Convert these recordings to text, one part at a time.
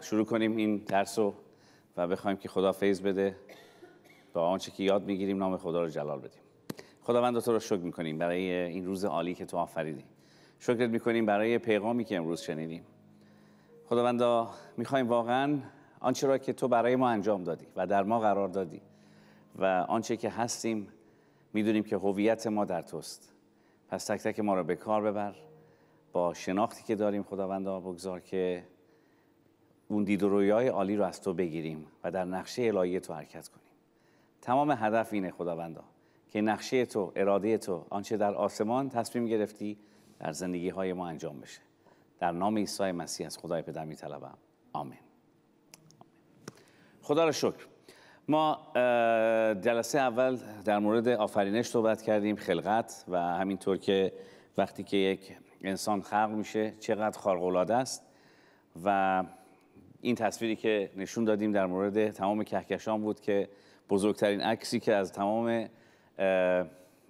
شروع کنیم این درس رو و بخوایم که خدا فیض بده با آنچه که یاد میگیریم نام خدا رو جلال بدیم خداوند تو رو شکر میکنیم برای این روز عالی که تو آفریدی شکرت میکنیم برای پیغامی که امروز شنیدیم خداوندا میخوایم واقعا آنچه را که تو برای ما انجام دادی و در ما قرار دادی و آنچه که هستیم میدونیم که هویت ما در توست پس تک تک ما را به کار ببر با شناختی که داریم خداوندا بگذار که اون دید و عالی رو از تو بگیریم و در نقشه الهی تو حرکت کنیم تمام هدف اینه خداوندا که نقشه تو اراده تو آنچه در آسمان تصمیم گرفتی در زندگی های ما انجام بشه در نام عیسی مسیح از خدای پدر می طلبم آمین خدا را شکر ما جلسه اول در مورد آفرینش صحبت کردیم خلقت و همینطور که وقتی که یک انسان خلق میشه چقدر خارق‌العاده است و این تصویری که نشون دادیم در مورد تمام کهکشان بود که بزرگترین عکسی که از تمام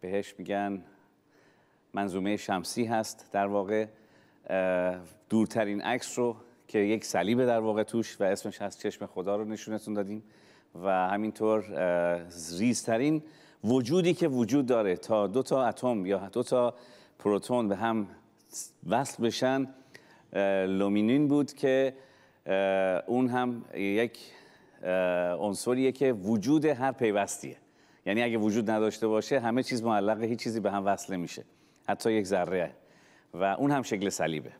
بهش میگن منظومه شمسی هست در واقع دورترین عکس رو که یک صلیب در واقع توش و اسمش هست چشم خدا رو نشونتون دادیم و همینطور ریزترین وجودی که وجود داره تا دو تا اتم یا دو تا پروتون به هم وصل بشن لومینین بود که اون هم یک عنصریه که وجود هر پیوستیه یعنی اگه وجود نداشته باشه همه چیز معلقه هیچ چیزی به هم وصله میشه حتی یک ذره و اون هم شکل صلیبه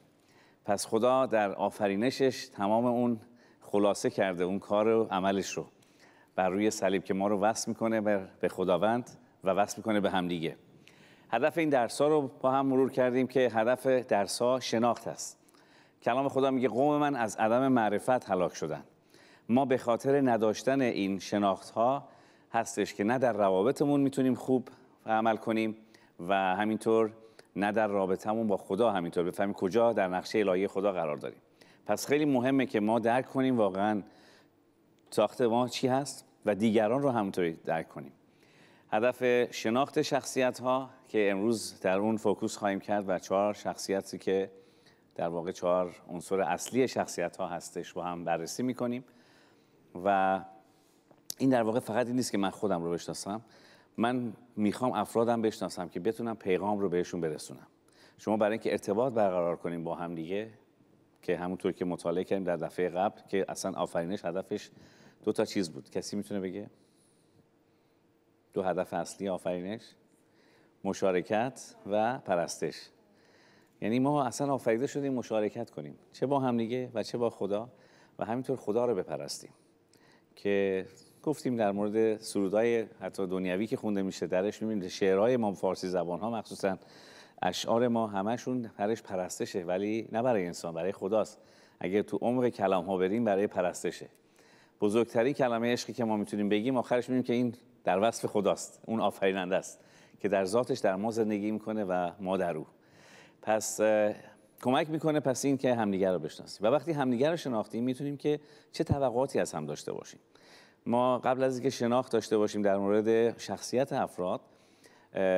پس خدا در آفرینشش تمام اون خلاصه کرده اون کار و عملش رو بر روی صلیب که ما رو وصل میکنه به خداوند و وصل میکنه به همدیگه هدف این درس رو با هم مرور کردیم که هدف درس شناخت است کلام خدا میگه قوم من از عدم معرفت هلاک شدن ما به خاطر نداشتن این شناخت ها هستش که نه در روابطمون میتونیم خوب عمل کنیم و همینطور نه در رابطمون با خدا همینطور بفهمیم کجا در نقشه الهی خدا قرار داریم پس خیلی مهمه که ما درک کنیم واقعا ساخت ما چی هست و دیگران رو همونطوری درک کنیم هدف شناخت شخصیت ها که امروز در اون فوکوس خواهیم کرد و چهار شخصیتی که در واقع چهار عنصر اصلی شخصیت ها هستش با هم بررسی میکنیم و این در واقع فقط این نیست که من خودم رو بشناسم من میخوام افرادم بشناسم که بتونم پیغام رو بهشون برسونم شما برای اینکه ارتباط برقرار کنیم با هم دیگه که همونطور که مطالعه کردیم در دفعه قبل که اصلا آفرینش هدفش دو تا چیز بود کسی میتونه بگه دو هدف اصلی آفرینش مشارکت و پرستش یعنی ما اصلا آفریده شدیم مشارکت کنیم چه با هم دیگه و چه با خدا و همینطور خدا رو بپرستیم که گفتیم در مورد سرودای حتی دنیوی که خونده میشه درش میبینید شعرهای ما فارسی زبان ها مخصوصا اشعار ما همشون پرش پرستشه ولی نه برای انسان برای خداست اگر تو عمق کلام ها بریم برای پرستشه بزرگترین کلمه عشقی که ما میتونیم بگیم آخرش میبینیم که این در وصف خداست اون آفریننده است که در ذاتش در ما زندگی میکنه و ما در او پس کمک میکنه پس اینکه که همدیگر رو بشناسیم و وقتی همدیگر رو شناختیم میتونیم که چه توقعاتی از هم داشته باشیم ما قبل از اینکه شناخت داشته باشیم در مورد شخصیت افراد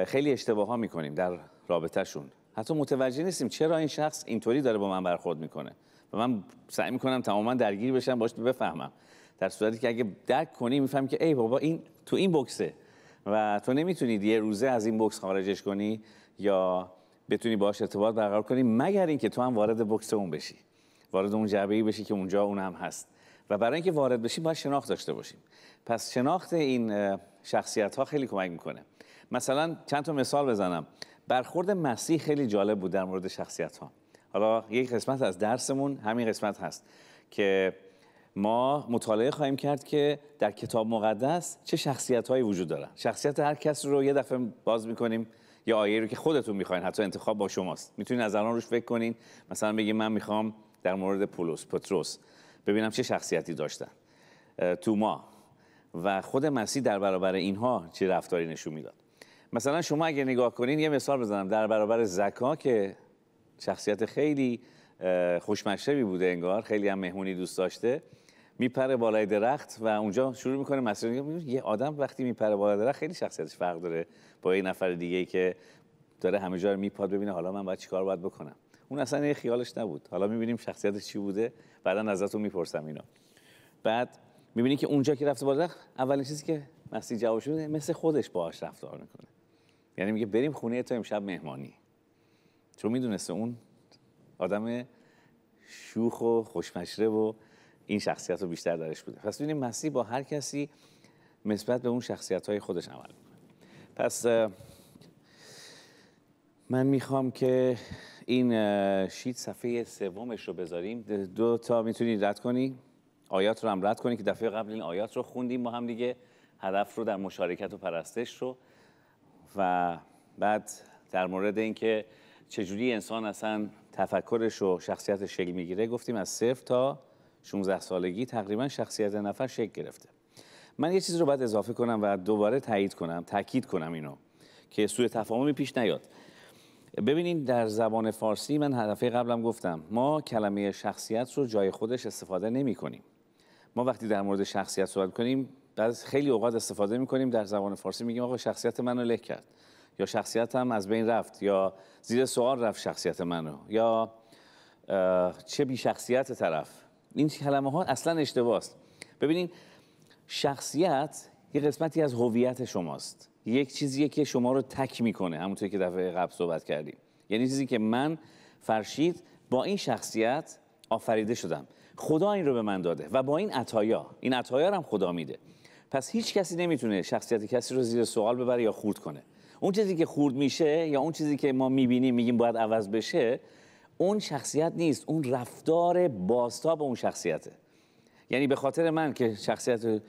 خیلی اشتباه ها میکنیم در رابطهشون حتی متوجه نیستیم چرا این شخص اینطوری داره با من برخورد میکنه و من سعی میکنم تماما درگیر بشم باش بفهمم در صورتی که اگه درک کنی میفهمی که ای بابا این تو این بکسه و تو نمیتونی یه روزه از این بکس خارجش کنی یا بتونی باهاش ارتباط برقرار کنی مگر اینکه تو هم وارد بکس اون بشی وارد اون جعبه بشی که اونجا اون هم هست و برای اینکه وارد بشی باید شناخت داشته باشیم پس شناخت این شخصیت ها خیلی کمک میکنه مثلا چند تا مثال بزنم برخورد مسیح خیلی جالب بود در مورد شخصیت ها حالا یک قسمت از درسمون همین قسمت هست که ما مطالعه خواهیم کرد که در کتاب مقدس چه شخصیت هایی وجود دارن شخصیت هر کس رو یه دفعه باز میکنیم یا آیه رو که خودتون میخواین حتی انتخاب با شماست میتونین از الان روش فکر کنین مثلا بگی من میخوام در مورد پولس پتروس ببینم چه شخصیتی داشتن ما و خود مسیح در برابر اینها چه رفتاری نشون میداد مثلا شما اگه نگاه کنین یه مثال بزنم در برابر زکا که شخصیت خیلی خوشمشربی بوده انگار خیلی هم مهمونی دوست داشته میپره بالای درخت و اونجا شروع میکنه مسیر یه آدم وقتی میپره بالای درخت خیلی شخصیتش فرق داره با یه نفر دیگه که داره همه جا رو میپاد ببینه حالا من باید چیکار باید بکنم اون اصلا یه خیالش نبود حالا میبینیم شخصیتش چی بوده بعدا ازتون میپرسم اینا بعد میبینی که اونجا که رفته بالای درخت اولین چیزی که مسیح جواب شده مثل خودش باهاش رفتار میکنه یعنی میگه بریم خونه تو امشب مهمانی چون میدونسته اون آدم شوخ و خوشمشره و این شخصیت رو بیشتر درش بوده پس ببینید مسیح با هر کسی نسبت به اون شخصیت های خودش عمل میکنه پس من میخوام که این شیت صفحه سومش رو بذاریم دو تا میتونید رد کنی آیات رو هم رد کنی که دفعه قبل این آیات رو خوندیم ما هم دیگه هدف رو در مشارکت و پرستش رو و بعد در مورد اینکه چجوری انسان اصلا تفکرش و شخصیت شکل میگیره گفتیم از صفر تا 16 سالگی تقریبا شخصیت نفر شکل گرفته من یه چیز رو باید اضافه کنم و دوباره تایید کنم تاکید کنم اینو که سوی تفاهمی پیش نیاد ببینید در زبان فارسی من هدفه قبلم گفتم ما کلمه شخصیت رو جای خودش استفاده نمی کنیم ما وقتی در مورد شخصیت صحبت کنیم باز خیلی اوقات استفاده می کنیم در زبان فارسی میگیم آقا شخصیت منو له کرد یا شخصیت از بین رفت یا زیر سوال رفت شخصیت منو یا چه بی شخصیت طرف این کلمه ها اصلا اشتباه است ببینید شخصیت یه قسمتی از هویت شماست یک چیزیه که شما رو تک میکنه همونطور که دفعه قبل صحبت کردیم یعنی چیزی که من فرشید با این شخصیت آفریده شدم خدا این رو به من داده و با این عطایا این عطایا هم خدا میده پس هیچ کسی نمیتونه شخصیت کسی رو زیر سوال ببره یا خورد کنه اون چیزی که خورد میشه یا اون چیزی که ما میبینیم میگیم باید عوض بشه اون شخصیت نیست اون رفتار بازتاب اون شخصیته یعنی به خاطر من که شخصیت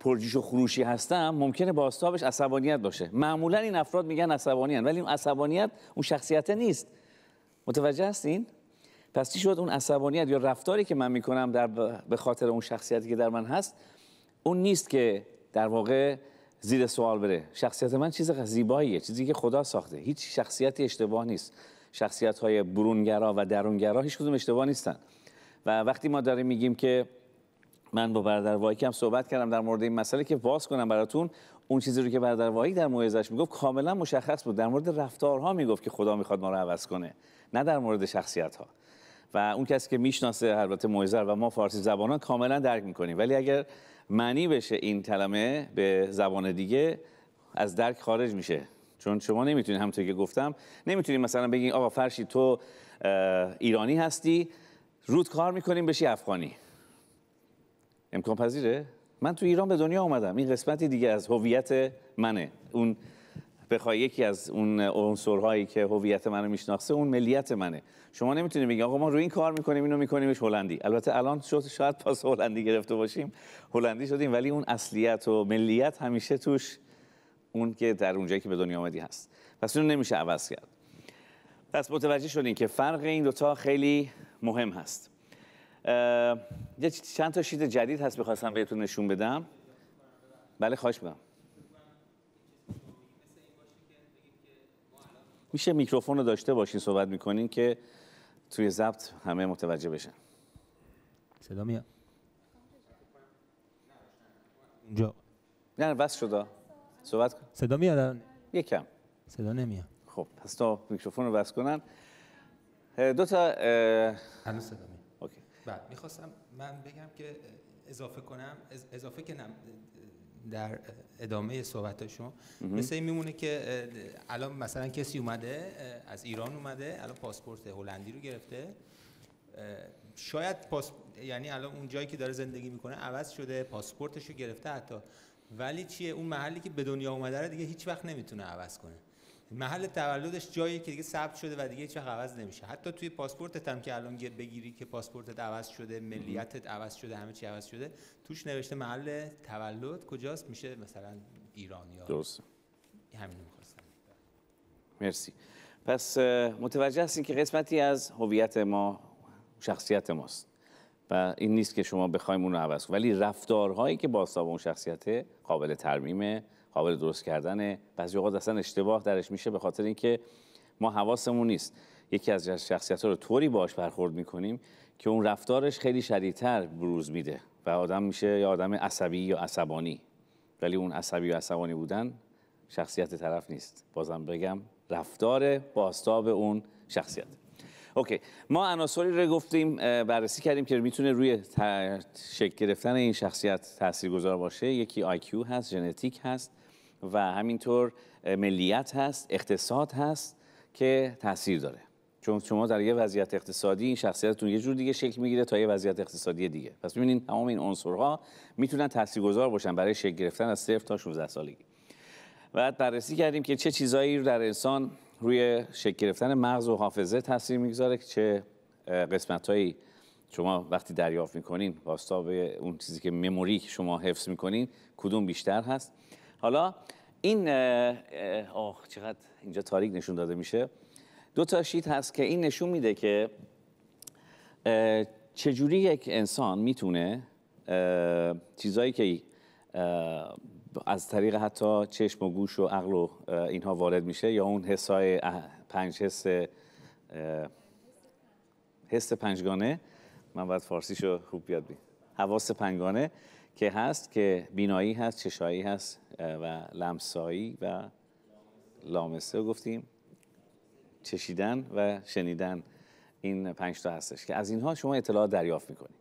پرجوش و خروشی هستم ممکنه باستابش عصبانیت باشه معمولا این افراد میگن عصبانی ولی اون عصبانیت اون شخصیت نیست متوجه هستین پس چی شد اون عصبانیت یا رفتاری که من میکنم در به خاطر اون شخصیتی که در من هست اون نیست که در واقع زیر سوال بره شخصیت من چیز زیباییه چیزی که خدا ساخته هیچ شخصیتی اشتباه نیست شخصیت های برونگرا و درونگرا هیچ کدوم اشتباه نیستن و وقتی ما داریم میگیم که من با برادر وایک هم صحبت کردم در مورد این مسئله که باز کنم براتون اون چیزی رو که برادر وایک در موعظش میگفت کاملا مشخص بود در مورد رفتارها میگفت که خدا میخواد ما رو عوض کنه نه در مورد شخصیت ها و اون کسی که میشناسه البته موعظه و ما فارسی زبانان کاملا درک میکنیم ولی اگر معنی بشه این کلمه به زبان دیگه از درک خارج میشه چون شما نمیتونید همونطور که گفتم نمیتونید مثلا بگین آقا فرشی تو ایرانی هستی رود کار میکنیم بشی افغانی امکان پذیره من تو ایران به دنیا اومدم این قسمتی دیگه از هویت منه اون بخوای یکی از اون عنصرهایی که هویت منو میشناخته اون ملیت منه شما نمیتونید بگی آقا ما رو این کار میکنیم اینو میکنیمش هلندی البته الان شاید پاس هلندی گرفته باشیم هلندی شدیم ولی اون اصلیت و ملیت همیشه توش اون که در اونجایی که به دنیا آمدی هست پس اون نمیشه عوض کرد پس متوجه شدین که فرق این دوتا خیلی مهم هست یه چند تا شید جدید هست میخواستم بهتون نشون بدم بله خواهش بدم میشه میکروفون رو داشته باشین صحبت میکنین که توی ضبط همه متوجه بشن صدا میاد اونجا نه وست شده صحبت کن صدا میاد یکم صدا نمیاد خب پس تا میکروفون رو بس کنن دو تا هنوز صدا میاد بعد میخواستم من بگم که اضافه کنم اضافه که در ادامه صحبت شما مثل این میمونه که الان مثلا کسی اومده از ایران اومده الان پاسپورت هلندی رو گرفته شاید پاس... یعنی الان اون جایی که داره زندگی میکنه عوض شده پاسپورتش رو گرفته حتی ولی چیه اون محلی که به دنیا اومده رو دیگه هیچ وقت نمیتونه عوض کنه محل تولدش جایی که دیگه ثبت شده و دیگه چه عوض نمیشه حتی توی پاسپورتت هم که الان بگیری که پاسپورتت عوض شده ملیتت عوض شده همه چی عوض شده توش نوشته محل تولد کجاست میشه مثلا ایران یا درست همین می‌خواستم مرسی پس متوجه هستین که قسمتی از هویت ما شخصیت ماست و این نیست که شما بخوایم اون رو عوض ولی رفتارهایی که با اون شخصیت قابل ترمیمه قابل درست کردنه بعضی اوقات اصلا اشتباه درش میشه به خاطر اینکه ما حواسمون نیست یکی از شخصیت ها رو طوری باش برخورد میکنیم که اون رفتارش خیلی شدیدتر بروز میده و آدم میشه یا آدم عصبی یا عصبانی ولی اون عصبی و عصبانی بودن شخصیت طرف نیست بازم بگم رفتار باستاب اون شخصیت اوکی ما عناصری رو گفتیم بررسی کردیم که میتونه روی شکل گرفتن این شخصیت تاثیرگذار باشه یکی آیکیو هست ژنتیک هست و همینطور ملیت هست اقتصاد هست که تاثیر داره چون شما در یه وضعیت اقتصادی این شخصیتتون یه جور دیگه شکل میگیره تا یه وضعیت اقتصادی دیگه پس ببینید تمام این عنصرها میتونن تاثیرگذار باشن برای شکل گرفتن از صرف تا 16 سالگی بعد بررسی کردیم که چه چیزایی در انسان روی شکل گرفتن مغز و حافظه تاثیر میگذاره که چه قسمت هایی شما وقتی دریافت میکنین واسطا به اون چیزی که مموری شما حفظ میکنین کدوم بیشتر هست حالا این آه چقدر اینجا تاریک نشون داده میشه دو تا شیت هست که این نشون میده که چجوری یک انسان میتونه چیزایی که از طریق حتی چشم و گوش و عقل و اینها وارد میشه یا اون حسای پنج حس حس پنجگانه من باید فارسیشو خوب بیاد بیم حواس پنجگانه که هست که بینایی هست چشایی هست و لمسایی و لامسه گفتیم چشیدن و شنیدن این پنج تا هستش که از اینها شما اطلاعات دریافت میکنید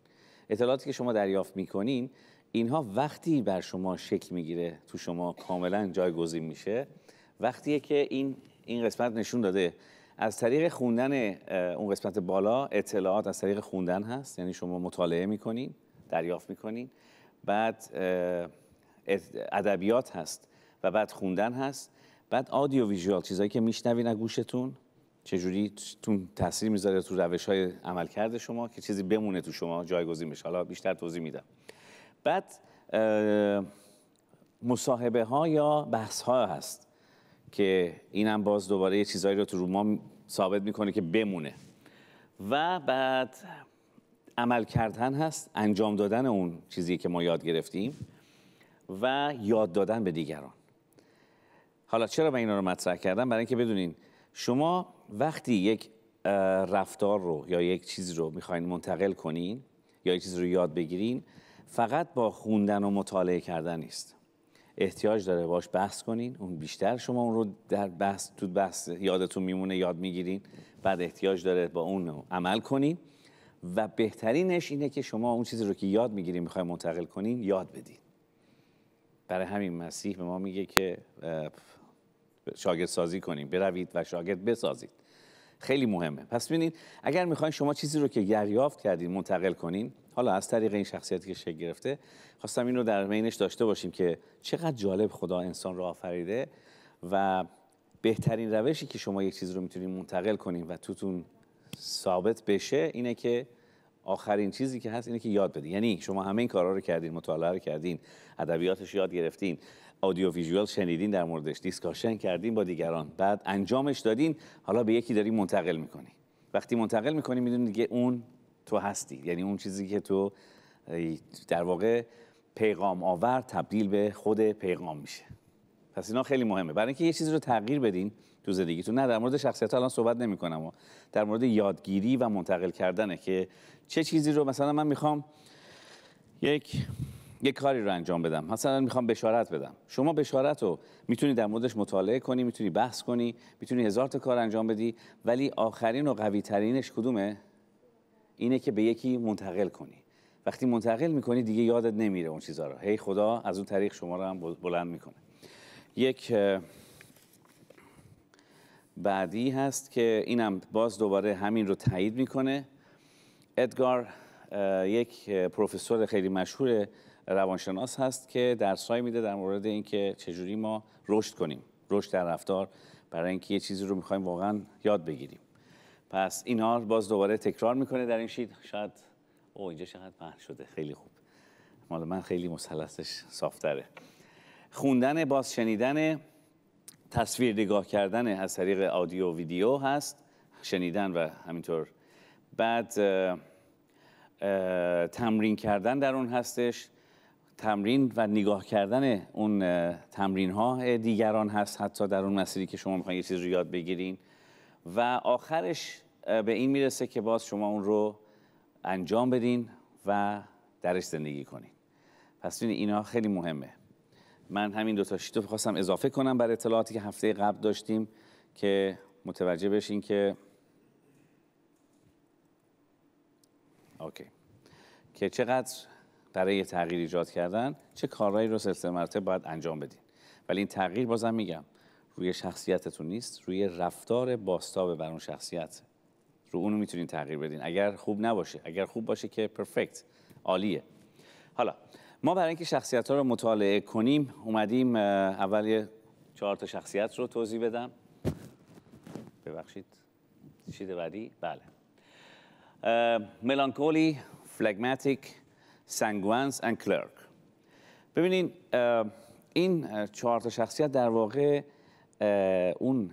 اطلاعاتی که شما دریافت میکنین اینها وقتی بر شما شکل میگیره تو شما کاملا جایگزین میشه وقتیه که این این قسمت نشون داده از طریق خوندن اون قسمت بالا اطلاعات از طریق خوندن هست یعنی شما مطالعه میکنین دریافت میکنین بعد ادبیات هست و بعد خوندن هست بعد آدیو ویژوال چیزایی که میشنوین از گوشتون چجوری تو تاثیر میذاره تو روش های عملکرد شما که چیزی بمونه تو شما جایگزین بشه حالا بیشتر توضیح میدم بعد مصاحبه ها یا بحث ها هست که اینم باز دوباره یه چیزایی رو تو روما ثابت میکنه که بمونه و بعد عمل کردن هست انجام دادن اون چیزی که ما یاد گرفتیم و یاد دادن به دیگران حالا چرا من اینا رو مطرح کردم برای اینکه بدونین شما وقتی یک رفتار رو یا یک چیز رو میخواین منتقل کنین یا یک چیز رو یاد بگیرین فقط با خوندن و مطالعه کردن نیست احتیاج داره باش بحث کنین اون بیشتر شما اون رو در بحث تو بحث یادتون میمونه یاد میگیرین بعد احتیاج داره با اون عمل کنین و بهترینش اینه که شما اون چیزی رو که یاد میگیرین میخوای منتقل کنین یاد بدین برای همین مسیح به ما میگه که شاگرد سازی کنیم بروید و شاگرد بسازید خیلی مهمه پس ببینید اگر میخواین شما چیزی رو که دریافت کردین منتقل کنین حالا از طریق این شخصیتی که شکل گرفته خواستم این رو در مینش داشته باشیم که چقدر جالب خدا انسان رو آفریده و بهترین روشی که شما یک چیز رو میتونید منتقل کنین و توتون ثابت بشه اینه که آخرین چیزی که هست اینه که یاد بدین یعنی شما همه این کارا رو کردین مطالعه رو کردین ادبیاتش یاد گرفتین آدیو ویژوال شنیدین در موردش دیسکاشن کردین با دیگران بعد انجامش دادین حالا به یکی داری منتقل میکنی وقتی منتقل میکنی میدونی دیگه اون تو هستی یعنی اون چیزی که تو در واقع پیغام آور تبدیل به خود پیغام میشه پس اینا خیلی مهمه برای اینکه یه چیزی رو تغییر بدین تو زندگیتون نه در مورد شخصیت الان صحبت نمیکنم در مورد یادگیری و منتقل کردنه که چه چیزی رو مثلا من میخوام یک یک کاری رو انجام بدم مثلا میخوام بشارت بدم شما بشارت رو میتونی در موردش مطالعه کنی میتونی بحث کنی میتونی هزار تا کار انجام بدی ولی آخرین و قوی ترینش کدومه اینه که به یکی منتقل کنی وقتی منتقل میکنی دیگه یادت نمیره اون چیزا رو هی خدا از اون طریق شما رو هم بلند میکنه یک بعدی هست که اینم باز دوباره همین رو تایید میکنه ادگار یک پروفسور خیلی مشهور روانشناس هست که های میده در مورد اینکه چجوری ما رشد کنیم رشد در رفتار برای اینکه یه چیزی رو میخوایم واقعا یاد بگیریم پس اینا باز دوباره تکرار میکنه در این شید شاید او اینجا چقدر پهن شده خیلی خوب مال من خیلی مثلثش صافتره خوندن باز شنیدن تصویر نگاه کردن از طریق آدیو و ویدیو هست شنیدن و همینطور بعد تمرین کردن در اون هستش تمرین و نگاه کردن اون تمرین ها دیگران هست حتی در اون مسیری که شما میخواین یه چیز رو یاد بگیرین و آخرش به این میرسه که باز شما اون رو انجام بدین و درش زندگی کنین پس اینا خیلی مهمه من همین دو تا رو خواستم اضافه کنم بر اطلاعاتی که هفته قبل داشتیم که متوجه بشین که اوکی که چقدر برای تغییر ایجاد کردن چه کارهایی رو سلسله مرتب باید انجام بدین ولی این تغییر بازم میگم روی شخصیتتون نیست روی رفتار باستاب بر اون شخصیت رو اونو میتونین تغییر بدین اگر خوب نباشه اگر خوب باشه که پرفکت عالیه حالا ما برای اینکه شخصیت ها رو مطالعه کنیم اومدیم اول چهار تا شخصیت رو توضیح بدم ببخشید شید بعدی بله ملانکولی فلگماتیک سنگوانس و کلرک ببینین این چهار شخصیت در واقع اون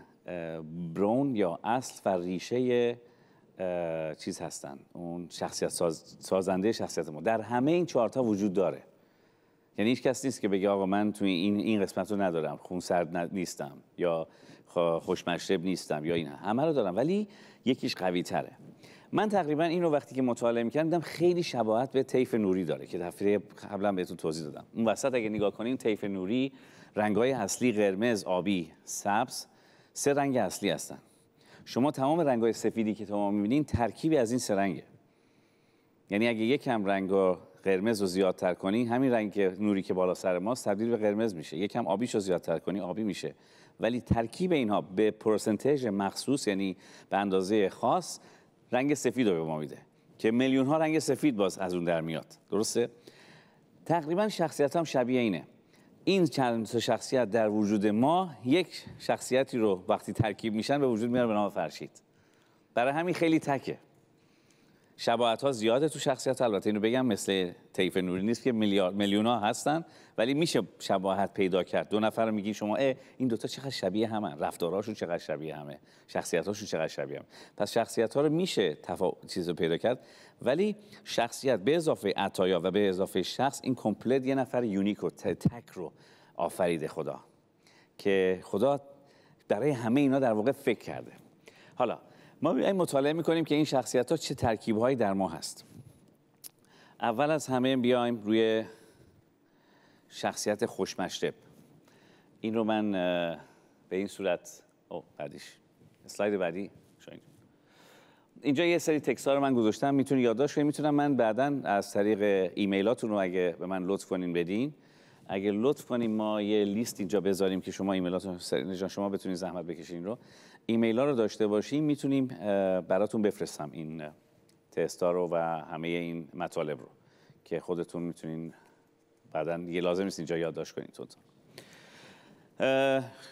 برون یا اصل و ریشه چیز هستن اون شخصیت سازنده شخصیت ما در همه این چهارتا وجود داره یعنی هیچ کس نیست که بگه آقا من توی این این قسمت رو ندارم خون سرد نیستم یا خوشمشرب نیستم یا این همه رو دارم ولی یکیش قوی تره من تقریبا این رو وقتی که مطالعه میکردم خیلی شباهت به طیف نوری داره که دفعه قبلا بهتون توضیح دادم اون وسط اگه نگاه کنین طیف نوری رنگ‌های اصلی قرمز، آبی، سبز سه رنگ اصلی هستن شما تمام رنگ‌های سفیدی که تمام میبینین ترکیبی از این سه رنگه یعنی اگه یکم رنگ قرمز رو زیادتر کنی همین رنگ نوری که بالا سر ماست تبدیل به قرمز میشه یکم آبیش رو زیادتر کنی آبی میشه ولی ترکیب اینها به پرسنتج مخصوص یعنی به اندازه خاص رنگ سفید رو به ما میده که میلیون ها رنگ سفید باز از اون در میاد درسته تقریبا شخصیت هم شبیه اینه این چند شخصیت در وجود ما یک شخصیتی رو وقتی ترکیب میشن به وجود میاره به نام فرشید برای همین خیلی تکه شباهت ها زیاده تو شخصیت البته اینو بگم مثل طیف نوری نیست که میلیارد میلیون هستن ولی میشه شباهت پیدا کرد دو نفر میگین شما این دوتا چقدر شبیه همن رفتارهاشون چقدر شبیه همه هاشون چقدر شبیه هم پس شخصیت ها رو میشه تفا... چیز رو پیدا کرد ولی شخصیت به اضافه عطایا و به اضافه شخص این کمپلت یه نفر یونیک و تک رو آفریده خدا که خدا برای همه اینا در واقع فکر کرده حالا ما بیایم مطالعه میکنیم که این شخصیت ها چه ترکیب هایی در ما هست اول از همه بیایم روی شخصیت خوشمشرب این رو من به این صورت او بعدیش اسلاید بعدی شاید. اینجا یه سری تکس رو من گذاشتم میتونی یادداشت کنید میتونم من بعدا از طریق ایمیلاتون رو اگه به من لطف کنین بدین اگه لطف کنیم ما یه لیست اینجا بذاریم که شما ایمیلاتون شما بتونید زحمت بکشین رو ایمیل ها رو داشته باشیم میتونیم براتون بفرستم این تستا رو و همه این مطالب رو که خودتون میتونین بعدا یه لازم نیست اینجا یادداشت کنید تو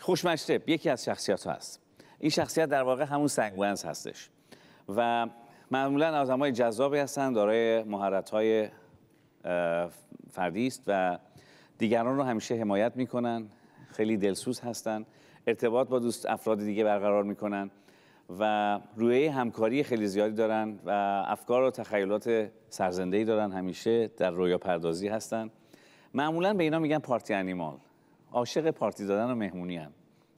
خوشمشرب یکی از شخصیت ها هست این شخصیت در واقع همون سنگونس هستش و معمولا آدم جذابی هستند، دارای مهارت های فردی است و دیگران رو همیشه حمایت میکنن خیلی دلسوز هستن ارتباط با دوست افراد دیگه برقرار میکنن و روی همکاری خیلی زیادی دارن و افکار و تخیلات ای دارن همیشه در رویا پردازی هستن معمولا به اینا میگن پارتی انیمال عاشق پارتی دادن و مهمونی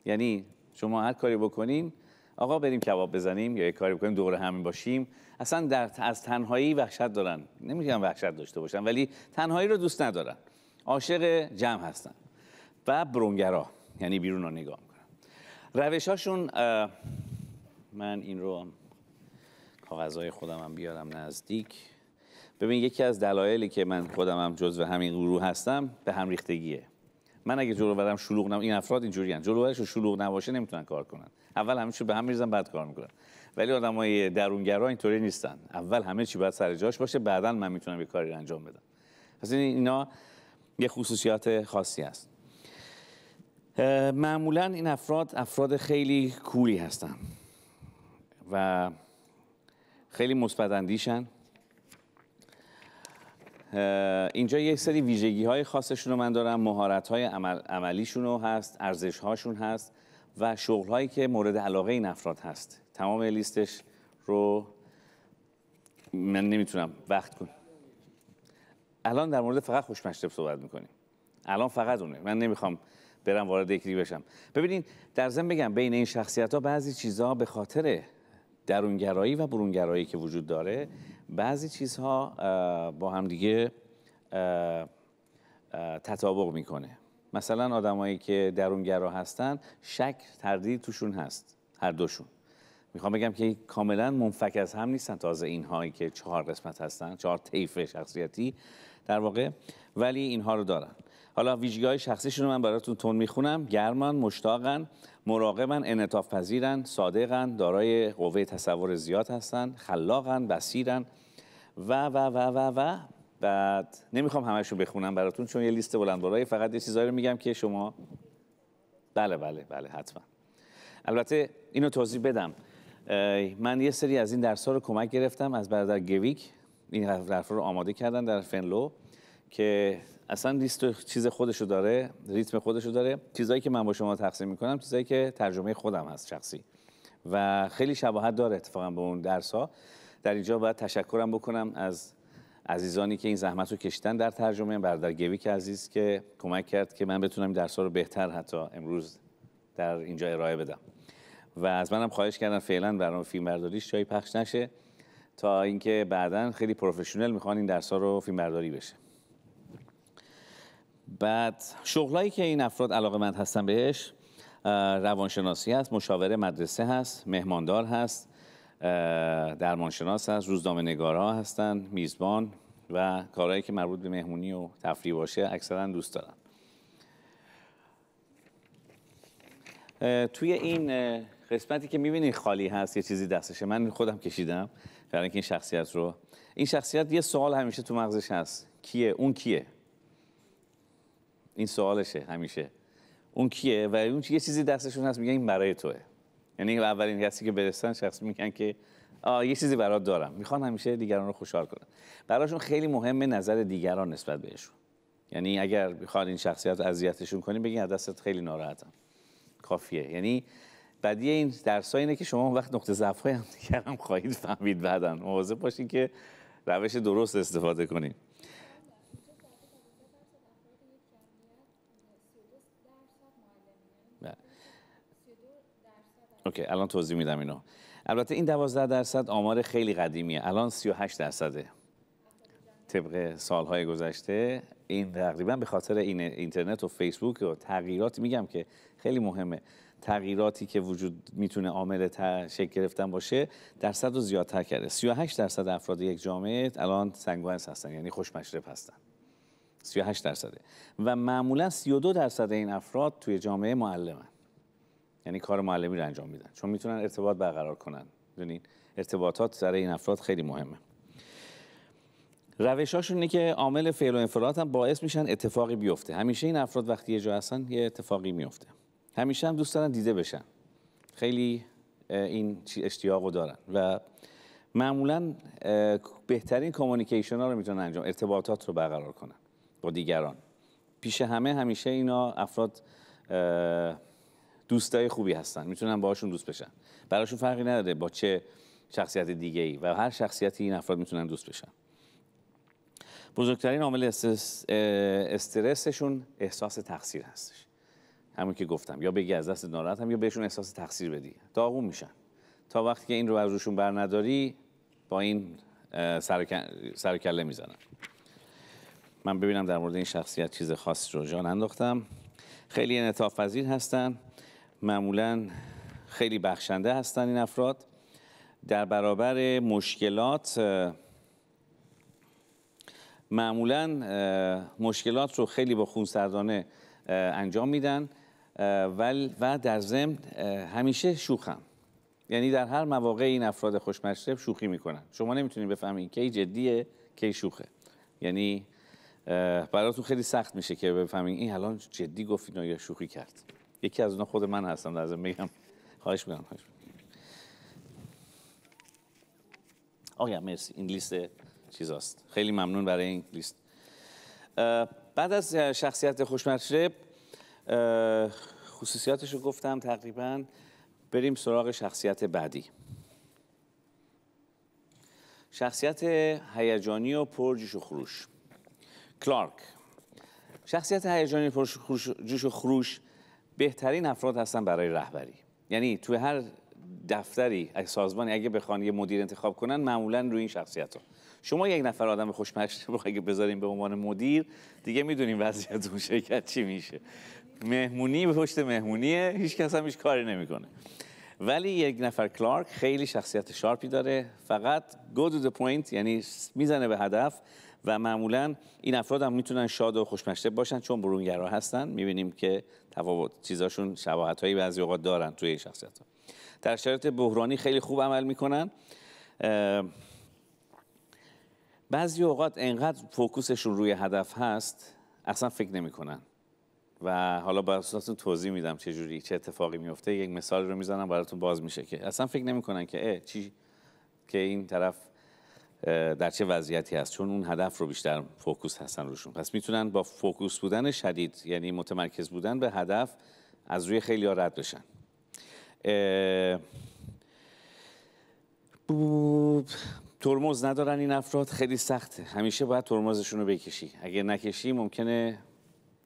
یعنی شما هر کاری بکنین آقا بریم کباب بزنیم یا یه کاری بکنیم دور همین باشیم اصلا در از تنهایی وحشت دارن نمیگم وحشت داشته باشن ولی تنهایی رو دوست ندارن عاشق جمع هستن و برونگرا یعنی بیرون نگاه هاشون من این رو کاغذهای خودم هم بیارم نزدیک ببین یکی از دلایلی که من خودم هم جزو همین گروه هستم به هم ریختگیه من اگه جلو برم شلوغ نم این افراد اینجوری هم جلو شلوغ نباشه نمیتونن کار کنن اول همیشه به هم میریزن بعد کار میکنن ولی آدمای درونگرا اینطوری نیستن اول همه چی باید سر جاش باشه بعدا من میتونم یه کاری انجام بدم پس اینا یه خصوصیات خاصی هست معمولا این افراد افراد خیلی کولی هستن و خیلی مثبت اندیشن اینجا یک سری ویژگی های خاصشون رو من دارم مهارت های عمل، عملیشون رو هست ارزش هاشون هست و شغل هایی که مورد علاقه این افراد هست تمام لیستش رو من نمیتونم وقت کن الان در مورد فقط خوشمشتب صحبت میکنیم الان فقط اونه من نمیخوام برم وارد یکی بشم ببینید در ضمن بگم بین این شخصیت ها بعضی چیزها به خاطر درونگرایی و برونگرایی که وجود داره بعضی چیزها با همدیگه تطابق میکنه مثلا آدمایی که درونگرا هستن شک تردید توشون هست هر دوشون میخوام بگم که کاملا منفک از هم نیستن تازه اینهایی که چهار قسمت هستن چهار طیف شخصیتی در واقع ولی اینها رو دارن حالا ویژگی های شخصیشون رو من براتون تون می‌خونم گرمان مشتاقن مراقبن انعطاف پذیرن صادقن دارای قوه تصور زیاد هستن خلاقن بسیرن و و و و و بعد نمی‌خوام همشون بخونم براتون چون یه لیست بلند فقط یه چیزایی رو میگم که شما بله بله بله حتما البته اینو توضیح بدم من یه سری از این درس‌ها رو کمک گرفتم از برادر گویک این حرف رو آماده کردن در فنلو که اصلا لیست چیز خودشو داره ریتم خودشو داره چیزایی که من با شما تقسیم میکنم چیزایی که ترجمه خودم هست شخصی و خیلی شباهت داره اتفاقا به اون درس ها در اینجا باید تشکرم بکنم از عزیزانی که این زحمت رو کشتن در ترجمه برادر گویک عزیز که کمک کرد که من بتونم درس ها رو بهتر حتی امروز در اینجا ارائه بدم و از منم خواهش کردن فعلا برنامه فیلم برداریش جایی پخش نشه تا اینکه بعدا خیلی پروفشنال میخوان این درس ها رو فیلم برداری بشه بعد شغلایی که این افراد علاقه مند هستن بهش روانشناسی هست مشاوره، مدرسه هست مهماندار هست درمانشناس هست روزنامه نگارها هستن میزبان و کارهایی که مربوط به مهمونی و تفریح باشه اکثرا دوست دارن توی این قسمتی که میبینید خالی هست یه چیزی دستشه من خودم کشیدم برای این شخصیت رو این شخصیت یه سوال همیشه تو مغزش هست کیه اون کیه این سوالشه همیشه اون کیه و اون یه چیزی دستشون هست میگن این برای توه یعنی اولین کسی که برستن شخص میگن که یه چیزی برات دارم میخوان همیشه دیگران رو خوشحال کنن براشون خیلی مهمه نظر دیگران نسبت بهشون یعنی اگر بخواد این شخصیت اذیتشون کنی بگین از دستت خیلی ناراحتم کافیه یعنی بعدی این درس اینه که شما وقت نقطه ضعف های هم خواهید فهمید بعدا مواظب باشین که روش درست استفاده کنید اوکی الان توضیح میدم اینو البته این 12 درصد آمار خیلی قدیمیه الان 38 درصده طبق سالهای گذشته این تقریبا به خاطر این اینترنت و فیسبوک و تغییرات میگم که خیلی مهمه تغییراتی که وجود میتونه عامل شکل گرفتن باشه درصد رو زیادتر کرده 38 درصد افراد یک جامعه الان سنگوانس هستن یعنی خوشمشرب هستن 38 درصده و معمولا 32 درصد این افراد توی جامعه معلمن یعنی کار معلمی رو انجام میدن چون میتونن ارتباط برقرار کنن ارتباطات سر این افراد خیلی مهمه روشاشون اینه که عامل فعل و انفراد هم باعث میشن اتفاقی بیفته همیشه این افراد وقتی یه جا هستن یه اتفاقی میفته همیشه هم دوست دارن دیده بشن خیلی این اشتیاق رو دارن و معمولا بهترین کامونیکیشن ها رو میتونن انجام ارتباطات رو برقرار کنن با دیگران پیش همه همیشه اینا افراد دوستای خوبی هستن میتونن باهاشون دوست بشن براشون فرقی نداره با چه شخصیت دیگه ای و هر شخصیتی این افراد میتونن دوست بشن بزرگترین عامل استرسشون احساس تقصیر هستش همون که گفتم یا بگی از دست هم یا بهشون احساس تقصیر بدی داغون میشن تا وقتی که این رو از روشون بر نداری با این سر کله میزنن من ببینم در مورد این شخصیت چیز خاصی رو جان انداختم خیلی انعطاف پذیر هستن معمولا خیلی بخشنده هستند این افراد در برابر مشکلات معمولا مشکلات رو خیلی با خونسردانه انجام میدن ول و در ضمن همیشه شوخم یعنی در هر مواقع این افراد خوشمشرب شوخی میکنن شما نمیتونید بفهمید کی جدیه کی شوخه یعنی براتون خیلی سخت میشه که بفهمید این الان جدی گفت یا شوخی کرد یکی از اونا خود من هستم در میگم خواهش میکنم خواهش آقا مرسی این لیست چیزاست خیلی ممنون برای این لیست بعد از شخصیت خوشمشرب خصوصیاتش رو گفتم تقریبا بریم سراغ شخصیت بعدی شخصیت هیجانی و پر جوش و خروش کلارک شخصیت هیجانی جوش و خروش بهترین افراد هستن برای رهبری یعنی توی هر دفتری از سازمانی اگه بخوان یه مدیر انتخاب کنن معمولا روی این شخصیت ها شما یک نفر آدم خوشمشت رو اگه بذاریم به عنوان مدیر دیگه میدونیم وضعیت اون شرکت چی میشه مهمونی به پشت مهمونیه هیچ کس هم هیچ کاری نمیکنه ولی یک نفر کلارک خیلی شخصیت شارپی داره فقط go to the point یعنی میزنه به هدف و معمولا این افراد هم میتونن شاد و خوشمشته باشن چون برونگرا هستن میبینیم که تفاوت چیزاشون شباهت هایی بعضی اوقات دارن توی شخصیت ها. در شرایط بحرانی خیلی خوب عمل میکنن بعضی اوقات انقدر فوکوسشون روی هدف هست اصلا فکر نمیکنن و حالا با توضیح میدم چه جوری چه اتفاقی میفته یک مثال رو میزنم براتون باز میشه که اصلا فکر نمیکنن که چی که این طرف در چه وضعیتی هست چون اون هدف رو بیشتر فوکوس هستن روشون پس میتونن با فوکوس بودن شدید یعنی متمرکز بودن به هدف از روی خیلی ها رد بشن ترمز ندارن این افراد خیلی سخته همیشه باید ترمزشون رو بکشی اگر نکشی ممکنه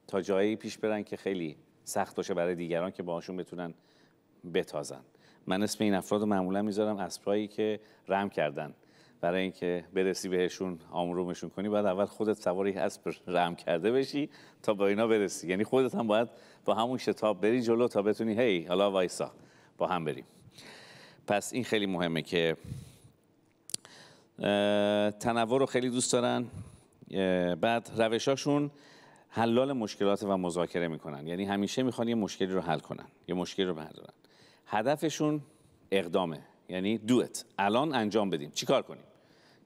تا جایی پیش برن که خیلی سخت باشه برای دیگران که باهاشون بتونن بتازن من اسم این افراد رو معمولا میذارم اسبایی که رم کردن برای اینکه برسی بهشون آمرومشون کنی باید اول خودت سوار یک اسب رم کرده بشی تا با اینا برسی یعنی خودت هم باید با همون شتاب بری جلو تا بتونی هی حالا وایسا با هم بریم پس این خیلی مهمه که تنوع رو خیلی دوست دارن بعد روشاشون حلال مشکلات و مذاکره میکنن یعنی همیشه میخوان یه مشکلی رو حل کنن یه مشکلی رو بردارن هدفشون اقدامه یعنی دوت الان انجام بدیم چیکار کنیم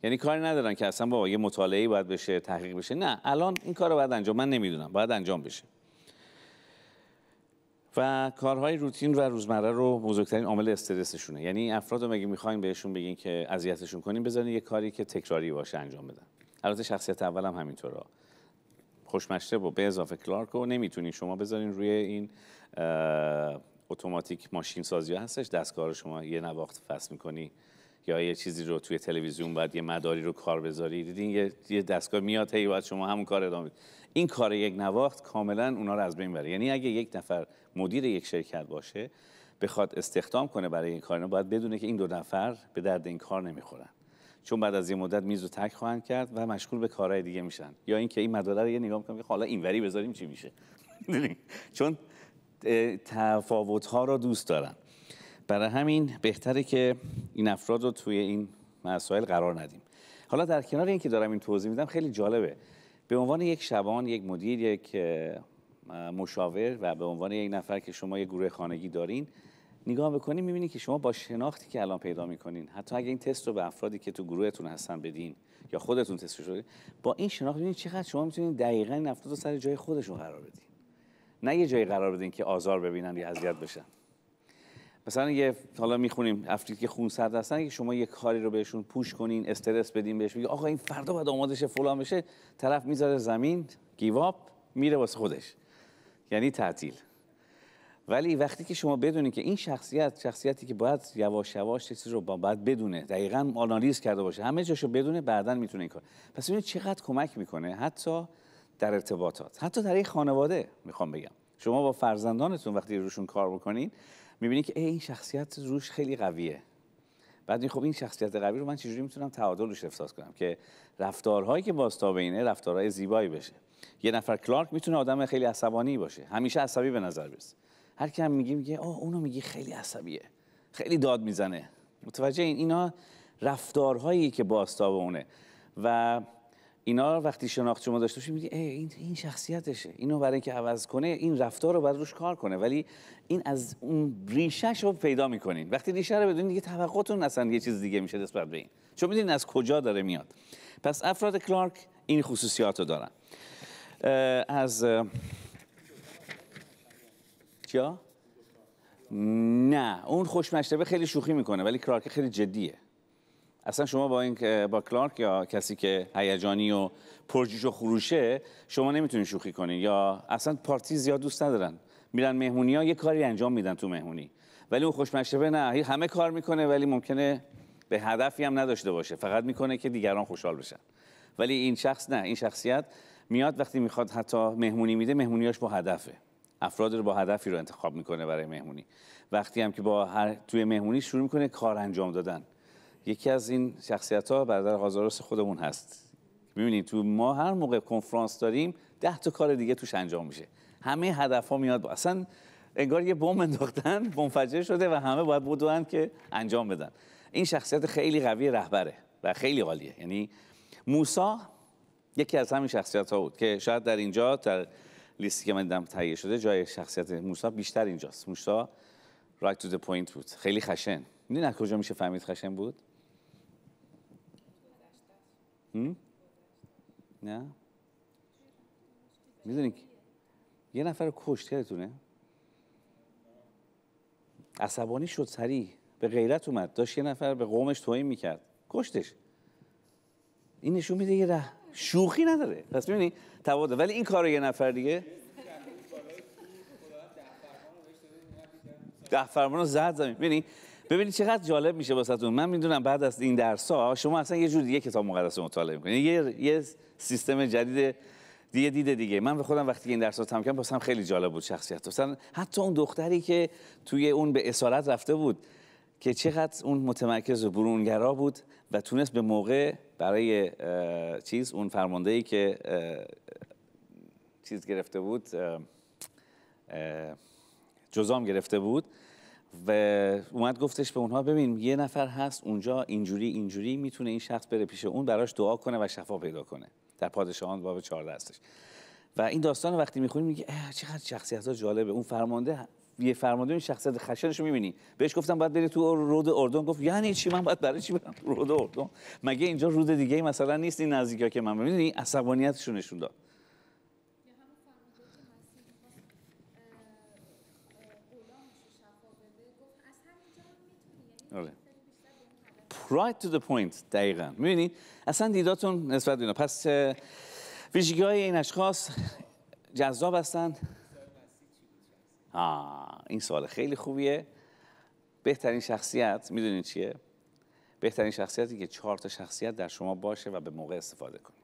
یعنی کاری ندارن که اصلا با یه مطالعه باید بشه تحقیق بشه نه الان این کار رو باید انجام من نمیدونم باید انجام بشه و کارهای روتین و روزمره رو بزرگترین عامل استرسشونه یعنی افراد رو مگه میخواین بهشون بگین که اذیتشون کنیم بذارین یه کاری که تکراری باشه انجام بدن البته شخصیت اولم هم همینطوره خوشمشته با به اضافه کلارک رو نمیتونین شما بذارین روی این اتوماتیک ماشین سازی هستش دستگاه رو شما یه نواخت فصل میکنی یا یه چیزی رو توی تلویزیون باید یه مداری رو کار بذاری دیدین یه دستگاه میاد هی باید شما همون کار ادامه این کار یک نواخت کاملا اونا رو از بین بره یعنی اگه یک نفر مدیر یک شرکت باشه بخواد استخدام کنه برای این کار باید بدونه که این دو نفر به درد این کار نمیخورن چون بعد از یه مدت میز و تک خواهند کرد و مشغول به کارهای دیگه میشن یا اینکه این, مداره رو یه نگاه میکنم که خب حالا اینوری بذاریم چی میشه چون تفاوت ها دوست دارن برای همین بهتره که این افراد رو توی این مسائل قرار ندیم حالا در کنار اینکه دارم این توضیح میدم خیلی جالبه به عنوان یک شبان یک مدیر یک مشاور و به عنوان یک نفر که شما یک گروه خانگی دارین نگاه بکنید میبینید که شما با شناختی که الان پیدا میکنین حتی اگر این تست رو به افرادی که تو گروهتون هستن بدین یا خودتون تست شده با این شناخت ببینید چقدر شما میتونید دقیقاً این افراد رو سر جای خودشون قرار بدین نه یه جایی قرار بدین که آزار ببینن یا اذیت بشن مثلا یه حالا میخونیم افریقی که خون سرد هستن که شما یه کاری رو بهشون پوش کنین استرس بدین بهش میگی آقا این فردا باید آمادش فلان بشه طرف میذاره زمین گیواب میره واسه خودش یعنی تعطیل ولی وقتی که شما بدونید که این شخصیت شخصیتی که باید یواش یواش چیزی رو بعد بدونه دقیقا آنالیز کرده باشه همه جاشو بدونه بعدا میتونه این کار پس این چقدر کمک میکنه حتی در ارتباطات حتی در یک خانواده میخوام بگم شما با فرزندانتون وقتی روشون کار بکنین میبینی که این شخصیت روش خیلی قویه بعد این خب این شخصیت قوی رو من چجوری میتونم تعادل روش احساس کنم که رفتارهایی که بازتاب اینه رفتارهای زیبایی بشه یه نفر کلارک میتونه آدم خیلی عصبانی باشه همیشه عصبی به نظر برسه هر کی هم میگی میگه آه اونو میگی خیلی عصبیه خیلی داد میزنه متوجه این اینا رفتارهایی که بازتاب اونه و اینا وقتی شناخت شما داشته باشی میگه این شخصیتشه اینو برای اینکه عوض کنه این رفتار رو باید روش کار کنه ولی این از اون ریشهش رو پیدا میکنین وقتی ریشه رو بدونین دیگه توقعتون اصلا یه چیز دیگه میشه نسبت به این چون میدونین از کجا داره میاد پس افراد کلارک این خصوصیات رو دارن از چیا؟ نه اون خوشمشتبه خیلی شوخی میکنه ولی کلارک خیلی جدیه اصلا شما با این با کلارک یا کسی که هیجانی و پرجوش و خروشه شما نمیتونید شوخی کنین یا اصلا پارتی زیاد دوست ندارن میرن مهمونی ها یه کاری انجام میدن تو مهمونی ولی اون خوشمشربه نه همه کار میکنه ولی ممکنه به هدفی هم نداشته باشه فقط میکنه که دیگران خوشحال بشن ولی این شخص نه این شخصیت میاد وقتی میخواد حتی مهمونی میده مهمونیاش با هدفه افراد رو با هدفی رو انتخاب میکنه برای مهمونی وقتی هم که با هر توی مهمونی شروع میکنه کار انجام دادن یکی از این شخصیت ها برادر قازاروس خودمون هست میبینید تو ما هر موقع کنفرانس داریم ده تا کار دیگه توش انجام میشه همه هدف ها میاد اصلا انگار یه بم انداختن منفجر شده و همه باید بدونن که انجام بدن این شخصیت خیلی قوی رهبره و خیلی عالیه یعنی موسا یکی از همین شخصیت ها بود که شاید در اینجا در لیستی که من دیدم تهیه شده جای شخصیت موسا بیشتر اینجاست موسا right to the point بود خیلی خشن میدونی از کجا میشه فهمید خشن بود نه میدونی یه نفر کشت تونه؟ عصبانی شد سریع به غیرت اومد داشت یه نفر به قومش توهین میکرد کشتش این نشون میده یه ره شوخی نداره پس میبینی تواده ولی این کار یه نفر دیگه ده فرمان رو زد زمین ببینی ببینید چقدر جالب میشه واسهتون من میدونم بعد از این درس ها شما اصلا یه جور دیگه کتاب مقدس مطالعه میکنید یه یه سیستم جدید دیگه دیده دیگه من به خودم وقتی این درس رو تمام کردم خیلی جالب بود شخصیت مثلا حتی اون دختری که توی اون به اسارت رفته بود که چقدر اون متمرکز و برونگرا بود و تونست به موقع برای چیز اون ای که چیز گرفته بود جزام گرفته بود و اومد گفتش به اونها ببین یه نفر هست اونجا اینجوری اینجوری میتونه این شخص بره پیش اون براش دعا کنه و شفا پیدا کنه در پادشاهان باب 14 هستش و این داستان وقتی میخونیم میگه چقدر شخصیت ها جالبه اون فرمانده یه فرمانده این شخصیت خشنشو میبینی بهش گفتم باید بری تو رود اردن گفت یعنی چی من باید برای چی برم رود اردن مگه اینجا رود دیگه مثلا نیست این ها که من ببینید عصبانیتشون نشون داد right to the point دقیقا میبینید اصلا دیداتون نسبت اینا پس ویژگی های این اشخاص جذاب هستن آه این سوال خیلی خوبیه بهترین شخصیت میدونین چیه بهترین شخصیتی که چهار تا شخصیت در شما باشه و به موقع استفاده کنید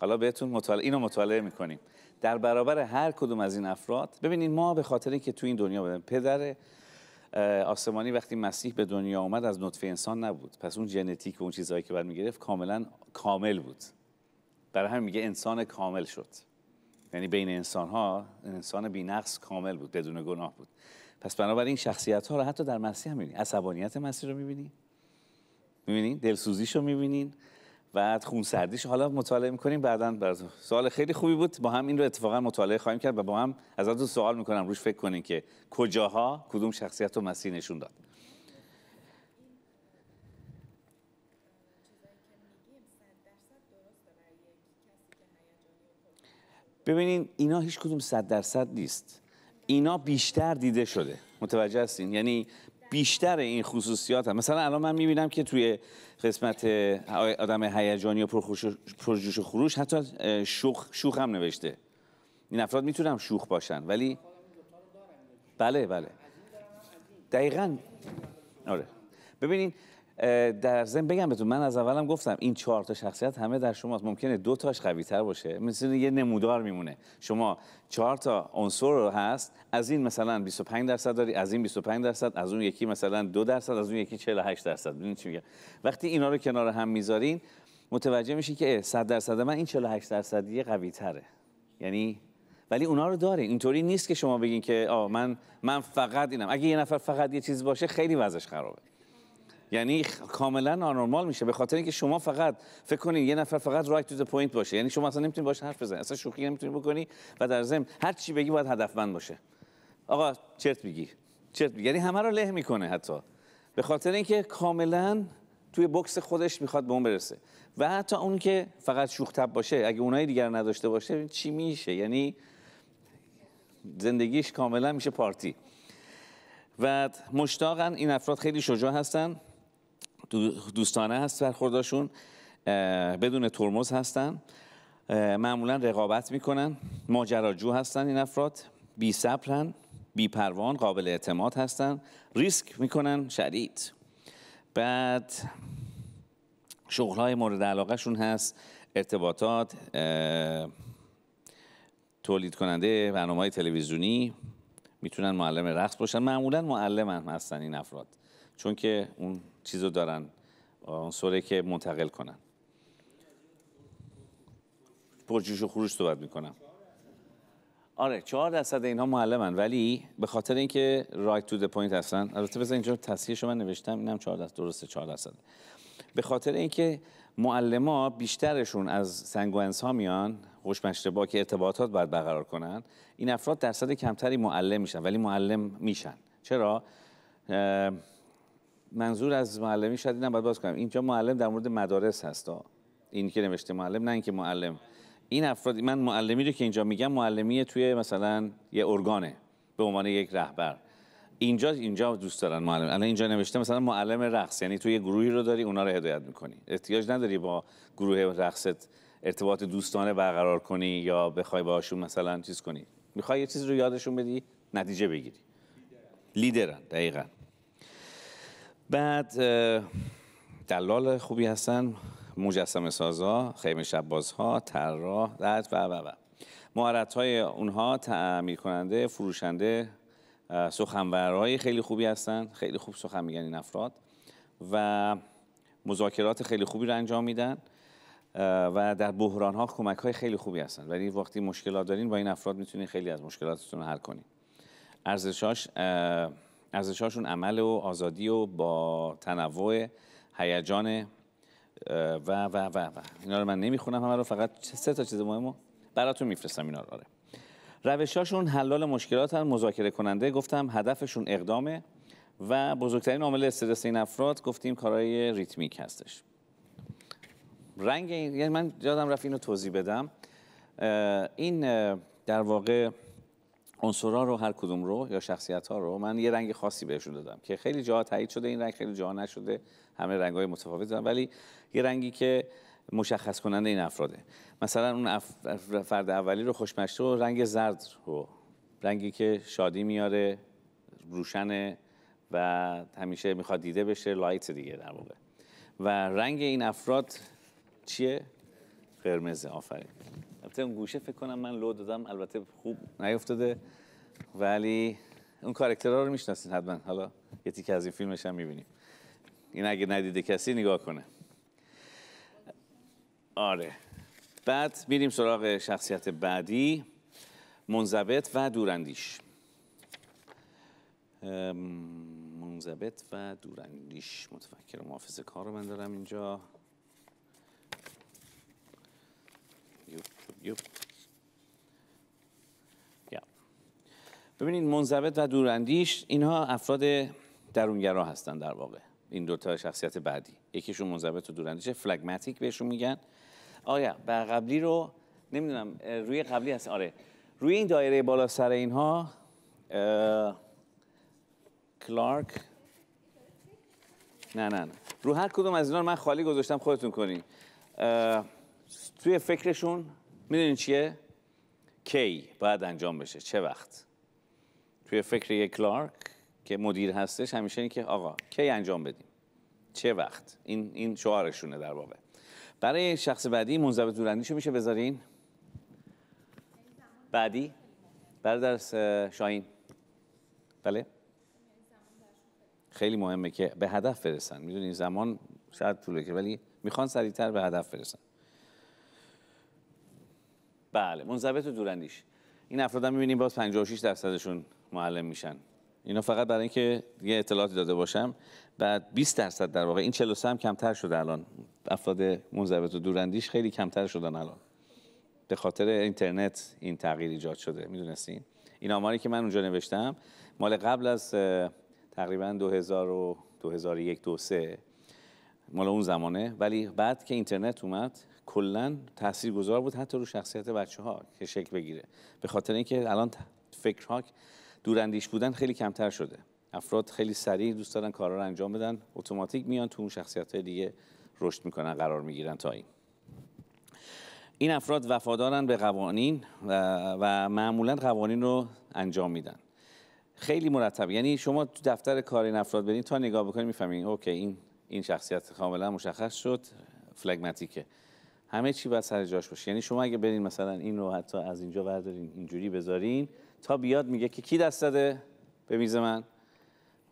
حالا بهتون مطالعه اینو مطالعه میکنیم در برابر هر کدوم از این افراد ببینید ما به خاطر که تو این دنیا بودیم، پدره آسمانی وقتی مسیح به دنیا آمد از نطفه انسان نبود پس اون ژنتیک و اون چیزهایی که برمیگرفت کاملا کامل بود برای همین میگه انسان کامل شد یعنی بین انسان ها انسان بینقص کامل بود بدون گناه بود پس بنابراین شخصیت ها رو حتی در مسیح هم میبینی عصبانیت مسیح رو میبینی میبینین دلسوزیش رو میبینین بعد خون سردیش حالا مطالعه میکنیم بعدا باز سوال خیلی خوبی بود با هم این رو اتفاقا مطالعه خواهیم کرد و با هم ازتون سوال میکنم روش فکر کنین که کجاها کدوم شخصیت و مسیح نشون داد ببینین اینا هیچ کدوم صد درصد نیست اینا بیشتر دیده شده متوجه هستین یعنی بیشتر این خصوصیات هم. مثلا الان من میبینم که توی قسمت آدم هیجانی و پرجوش و خروش حتی شوخ, شوخ هم نوشته این افراد میتونن شوخ باشن ولی بله بله دقیقا آره ببینین در زن بگم بهتون من از اولم گفتم این چهار تا شخصیت همه در شما شماست ممکنه دو تاش قوی تر باشه مثل یه نمودار میمونه شما چهار تا عنصر رو هست از این مثلا 25 درصد داری از این 25 درصد از اون یکی مثلا 2 درصد از اون یکی 48 درصد ببینید چی میگم وقتی اینا رو کنار هم میذارین متوجه میشین که 100 درصد من این 48 درصدی قوی تره یعنی ولی اونا رو داره اینطوری نیست که شما بگین که آ من من فقط اینم اگه یه نفر فقط یه چیز باشه خیلی وضعش خرابه یعنی کاملا نارمال میشه به خاطر اینکه شما فقط فکر کنید یه نفر فقط رایت تو پوینت باشه یعنی شما اصلا نمیتونید باشه حرف بزنید اصلا شوخی نمیتونی بکنی و در ضمن هر چی بگی باید هدفمند باشه آقا چرت بگی؟ چرت یعنی همه رو له میکنه حتی به خاطر اینکه کاملا توی بکس خودش میخواد به اون برسه و حتی اون که فقط شوخ باشه اگه اونایی دیگر نداشته باشه چی میشه یعنی زندگیش کاملا میشه پارتی و مشتاقن این افراد خیلی شجاع هستن دوستانه هست برخورداشون بدون ترمز هستن معمولا رقابت میکنن ماجراجو هستن این افراد بی صبرن بی پروان قابل اعتماد هستن ریسک میکنن شدید بعد شغل های مورد علاقه شون هست ارتباطات تولید کننده برنامه های تلویزیونی میتونن معلم رقص باشن معمولا معلم هم هستن این افراد چون که اون چیزو دارن عنصری که منتقل کنن پرجوش و خروش صحبت میکنم آره چهار درصد اینها معلمن ولی به خاطر اینکه رایت تو د پوینت هستن البته بزن اینجا تصحیح شما نوشتم اینم چهار درصد درسته 4 درصد به خاطر اینکه معلما بیشترشون از سنگوانس ها میان خوش با که ارتباطات باید برقرار کنن این افراد درصد کمتری معلم میشن ولی معلم میشن چرا منظور از معلمی شاید اینم باید باز کنم اینجا معلم در مورد مدارس هستا این که نوشته معلم نه اینکه معلم این افراد من معلمی رو که اینجا میگم معلمی توی مثلا یه ارگانه به عنوان یک رهبر اینجا اینجا دوست دارن معلم الان اینجا نوشته مثلا معلم رقص یعنی توی گروهی رو داری اونا رو هدایت میکنی احتیاج نداری با گروه رقصت ارتباط دوستانه برقرار کنی یا بخوای باشون مثلا چیز کنی میخوای یه چیزی رو یادشون بدی نتیجه بگیری لیدرن دقیقاً بعد دلال خوبی هستن مجسم سازا خیمه شبازها طراح و و و مهارت های اونها تعمیر کننده فروشنده سخنورهای خیلی خوبی هستن خیلی خوب سخن میگن این افراد و مذاکرات خیلی خوبی رو انجام میدن و در بحران ها کمک های خیلی خوبی هستن ولی وقتی مشکلات دارین با این افراد میتونین خیلی از مشکلاتتون رو حل کنین ارزشاش ارزشهاشون عمل و آزادی و با تنوع هیجان و و و و اینا رو من نمیخونم همه رو فقط سه تا چیز مهمو براتون میفرستم اینا رو آره روشاشون حلال مشکلات هم مذاکره کننده گفتم هدفشون اقدامه و بزرگترین عامل استرس این افراد گفتیم کارهای ریتمیک هستش رنگ این یعنی من یادم رفت اینو توضیح بدم این در واقع عنصرا رو هر کدوم رو یا شخصیت ها رو من یه رنگ خاصی بهشون دادم که خیلی جاها تایید شده این رنگ خیلی جاها نشده همه رنگ های متفاوت ولی یه رنگی که مشخص کننده این افراده مثلا اون فرد اولی رو خوشمشته و رنگ زرد رو رنگی که شادی میاره روشنه و همیشه میخواد دیده بشه لایت دیگه در موقع و رنگ این افراد چیه قرمز آفرین البته اون گوشه فکر کنم من لو دادم البته خوب نیفتاده ولی اون کرکترها رو میشناسین حتما حالا یه تیکه از این فیلمش هم میبینیم این اگه ندیده کسی نگاه کنه آره بعد میریم سراغ شخصیت بعدی منضبط و دوراندیش منضبط و دوراندیش متفکر محافظه کار رو من دارم اینجا ببینید منضبط و دوراندیش اینها افراد درونگرا هستن در واقع این دوتا شخصیت بعدی یکیشون منضبط و دوراندیشه فلگماتیک بهشون میگن آیا بر قبلی رو نمیدونم روی قبلی هست آره روی این دایره بالا سر اینها کلارک نه نه نه رو هر کدوم از اینا من خالی گذاشتم خودتون کنین توی فکرشون میدونین چیه؟ کی باید انجام بشه چه وقت توی فکر یک کلارک که مدیر هستش همیشه این که آقا کی انجام بدیم چه وقت این این شعارشونه در واقع برای شخص بعدی منضبط دورندیشو میشه بذارین بعدی برادر شاهین بله خیلی مهمه که به هدف برسن میدونین زمان شاید طول که ولی میخوان سریعتر به هدف برسن بله منضبط و دورندیش این افراد هم می‌بینیم باز 56 درصدشون معلم میشن اینا فقط برای اینکه یه اطلاعاتی داده باشم بعد 20 درصد در واقع این 43 هم کمتر شده الان افراد منضبط و دوراندیش خیلی کمتر شدن الان به خاطر اینترنت این تغییر ایجاد شده میدونستین این آماری که من اونجا نوشتم مال قبل از تقریبا 2000 و 2001 2003 مال اون زمانه ولی بعد که اینترنت اومد کلا تاثیرگذار بود حتی رو شخصیت بچه ها که شکل بگیره به خاطر اینکه الان فکرها دوراندیش بودن خیلی کمتر شده افراد خیلی سریع دوست دارن کارا رو انجام بدن اتوماتیک میان تو اون شخصیت های دیگه رشد میکنن قرار میگیرن تا این این افراد وفادارن به قوانین و, و معمولا قوانین رو انجام میدن خیلی مرتب یعنی شما تو دفتر کار این افراد برین تا نگاه بکنید میفهمین اوکی این این شخصیت کاملا مشخص شد فلگماتیکه همه چی باید سر جاش باشه یعنی شما اگه برین مثلا این رو حتی از اینجا بردارین اینجوری بذارین تا بیاد میگه که کی دست داده به میز من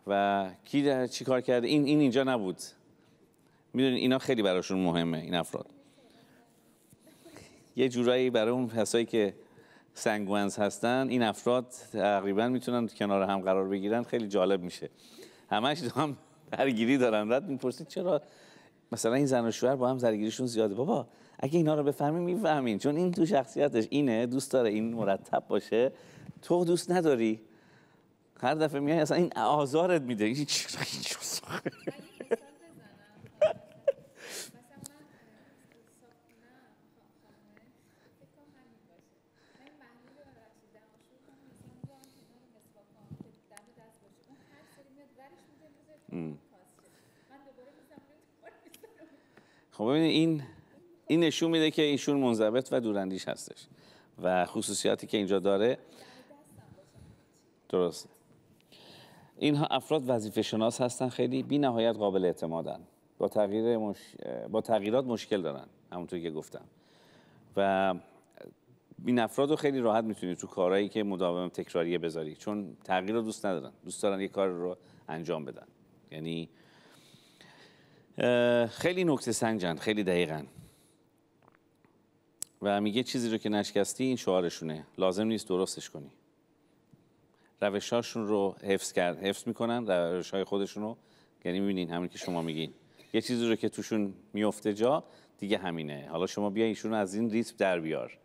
و کی چی کار کرده این این اینجا نبود میدونید اینا خیلی براشون مهمه این افراد یه جورایی برای اون کسایی که سنگوانز هستن این افراد تقریبا میتونن کنار هم قرار بگیرن خیلی جالب میشه همش هم درگیری دارن رد میپرسید چرا مثلا این زن و با هم درگیریشون زیاده بابا اگه اینا رو بفهمی میفهمین چون این تو شخصیتش اینه دوست داره این مرتب باشه تو دوست نداری هر دفعه میای اصلا این آزارت میده این خب ببینید این این نشون میده که ایشون منضبط و دورندیش هستش و خصوصیاتی که اینجا داره درست اینها افراد وظیفه شناس هستن خیلی بی نهایت قابل اعتمادن با, تغییر با تغییرات مشکل دارن همونطور که گفتم و این افراد رو خیلی راحت میتونی تو کارهایی که مداوم تکراریه بذاری چون تغییر رو دوست ندارن دوست دارن یه کار رو انجام بدن یعنی خیلی نکته سنجن خیلی دقیقا و میگه چیزی رو که نشکستی این شعارشونه لازم نیست درستش کنی روشهاشون رو حفظ کرد حفظ میکنن روش های خودشون رو یعنی میبینین همین که شما میگین یه چیزی رو که توشون میفته جا دیگه همینه حالا شما بیا ایشون از این ریتم در بیار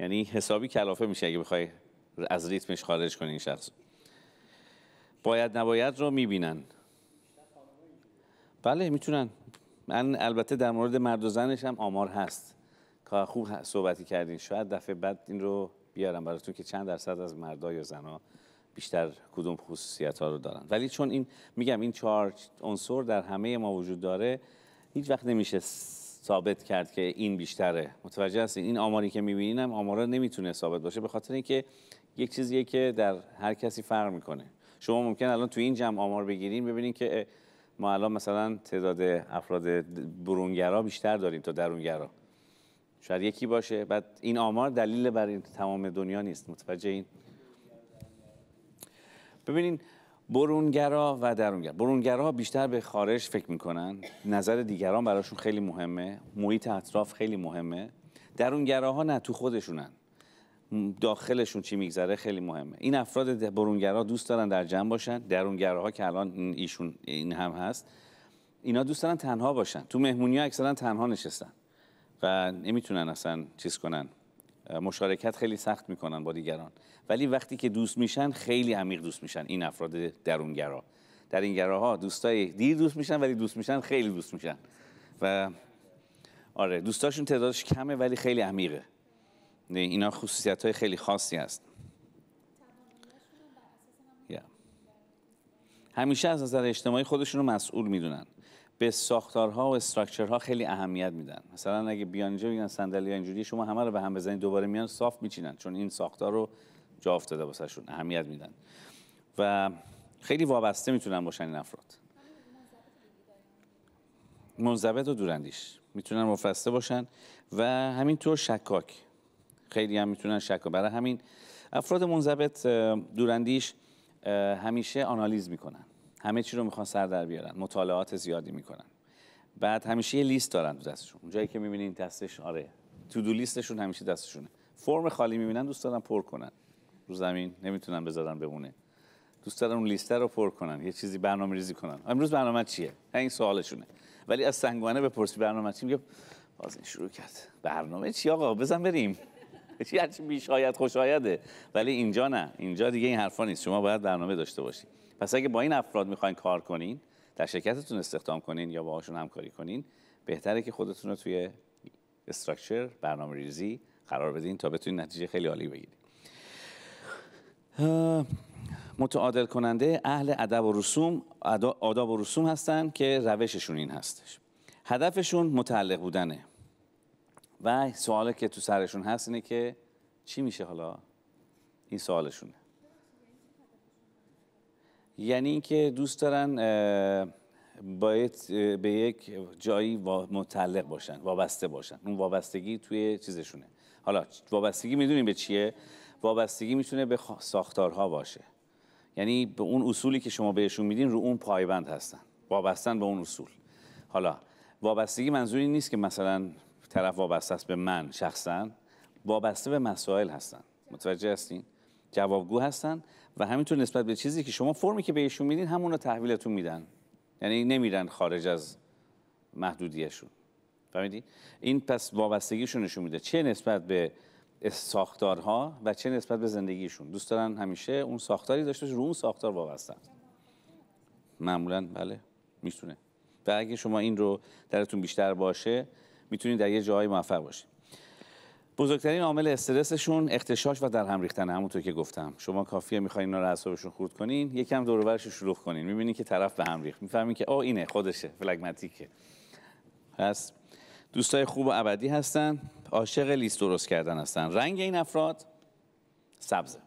یعنی حسابی کلافه میشه اگه بخوای از ریتمش خارج کنی این شخص باید نباید رو میبینن بله میتونن من البته در مورد مرد و زنش هم آمار هست خوب صحبتی کردین شاید دفعه بعد این رو بیارم براتون که چند درصد از مردا یا زنها بیشتر کدوم خصوصیت ها رو دارن ولی چون این میگم این چهار عنصر در همه ما وجود داره هیچ وقت نمیشه ثابت کرد که این بیشتره متوجه هستین این آماری که میبینین آمارا نمیتونه ثابت باشه به خاطر اینکه یک چیزیه که در هر کسی فرق میکنه شما ممکن الان تو این جمع آمار بگیرین ببینین که ما الان مثلا تعداد افراد برونگرا بیشتر داریم تا درونگرا شاید یکی باشه بعد این آمار دلیل بر این تمام دنیا نیست متوجه این ببینین برونگرا و درونگرا برونگرا بیشتر به خارج فکر میکنن نظر دیگران براشون خیلی مهمه محیط اطراف خیلی مهمه ها نه تو خودشونن داخلشون چی میگذره خیلی مهمه این افراد برونگرا دوست دارن در جمع باشن درونگراها که الان ایشون این هم هست اینا دوست دارن تنها باشن تو مهمونی ها اکثرا تنها نشستن و نمیتونن اصلا چیز کنن مشارکت خیلی سخت میکنن با دیگران ولی وقتی که دوست میشن خیلی عمیق دوست میشن این افراد درونگرا در این گراها دوستای دیر دوست میشن ولی دوست میشن خیلی دوست میشن و آره دوستاشون تعدادش کمه ولی خیلی عمیقه اینا خصوصیت های خیلی خاصی هست همیشه از نظر اجتماعی خودشون رو مسئول میدونن به ساختارها و استراکچرها خیلی اهمیت میدن مثلا اگه بیان اینجا بیان صندلی اینجوری شما همه رو به هم بزنید دوباره میان صاف میچینن چون این ساختار رو جا افتاده واسهشون اهمیت میدن و خیلی وابسته میتونن باشن این افراد منضبط و دوراندیش میتونن مفسته باشن و همینطور شکاک خیلی هم میتونن شکاک برای همین افراد منضبط دوراندیش همیشه آنالیز میکنن همه چی رو میخوان سر در بیارن مطالعات زیادی میکنن بعد همیشه یه لیست دارن تو دستشون اونجایی که میبینین دستش آره تو دو لیستشون همیشه دستشونه فرم خالی میبینن دوست دارن پر کنن رو زمین نمیتونن بذارن بمونه دوست دارن اون لیست رو پر کنن یه چیزی برنامه ریزی کنن امروز برنامه چیه این سوالشونه ولی از سنگوانه بپرسی برنامه چی میگه باز این شروع کرد برنامه چی آقا بزن بریم چی هرچی خوش خوشایده ولی اینجا نه اینجا دیگه این حرفا نیست شما باید برنامه داشته باشید پس اگه با این افراد میخواین کار کنین در شرکتتون استخدام کنین یا باهاشون همکاری کنین بهتره که خودتون رو توی استراکچر برنامه ریزی قرار بدین تا بتونین نتیجه خیلی عالی بگیرید متعادل کننده اهل ادب و رسوم آداب و رسوم هستن که روششون این هستش هدفشون متعلق بودنه و سوالی که تو سرشون هست اینه که چی میشه حالا این سوالشونه یعنی اینکه دوست دارن باید به یک جایی متعلق باشن وابسته باشن اون وابستگی توی چیزشونه حالا وابستگی میدونیم به چیه وابستگی میتونه به ساختارها باشه یعنی به اون اصولی که شما بهشون میدین رو اون پایبند هستن وابستن به اون اصول حالا وابستگی منظوری نیست که مثلا طرف وابسته است به من شخصا وابسته به مسائل هستن متوجه هستین جوابگو هستن و همینطور نسبت به چیزی که شما فرمی که بهشون میدین همون رو تحویلتون میدن یعنی نمیرن خارج از محدودیشون فهمیدی؟ این پس وابستگیشون نشون میده چه نسبت به ساختارها و چه نسبت به زندگیشون دوست دارن همیشه اون ساختاری داشته رو اون ساختار وابستن معمولا بله میتونه و اگه شما این رو درتون بیشتر باشه میتونید در یه جایی موفق باشید بزرگترین عامل استرسشون اختشاش و در هم ریختن همونطور که گفتم شما کافیه میخواین اینا رو اعصابشون خورد کنین یکم دور و شلوغ کنین میبینین که طرف به هم ریخت میفهمین که آ اینه خودشه فلگماتیکه پس دوستای خوب و ابدی هستن عاشق لیست درست کردن هستن رنگ این افراد سبز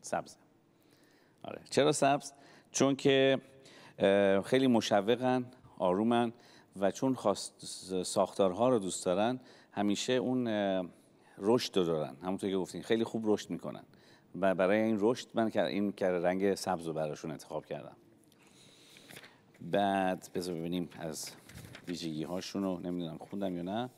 سبز آره چرا سبز چون که خیلی مشوقن آرومن و چون خواست ساختارها رو دوست دارن همیشه اون رشد رو دارن همونطور که گفتین خیلی خوب رشد میکنن و برای این رشد من این کره رنگ سبز رو براشون انتخاب کردم بعد بذار ببینیم از ویژگی هاشون رو نمیدونم خوندم یا نه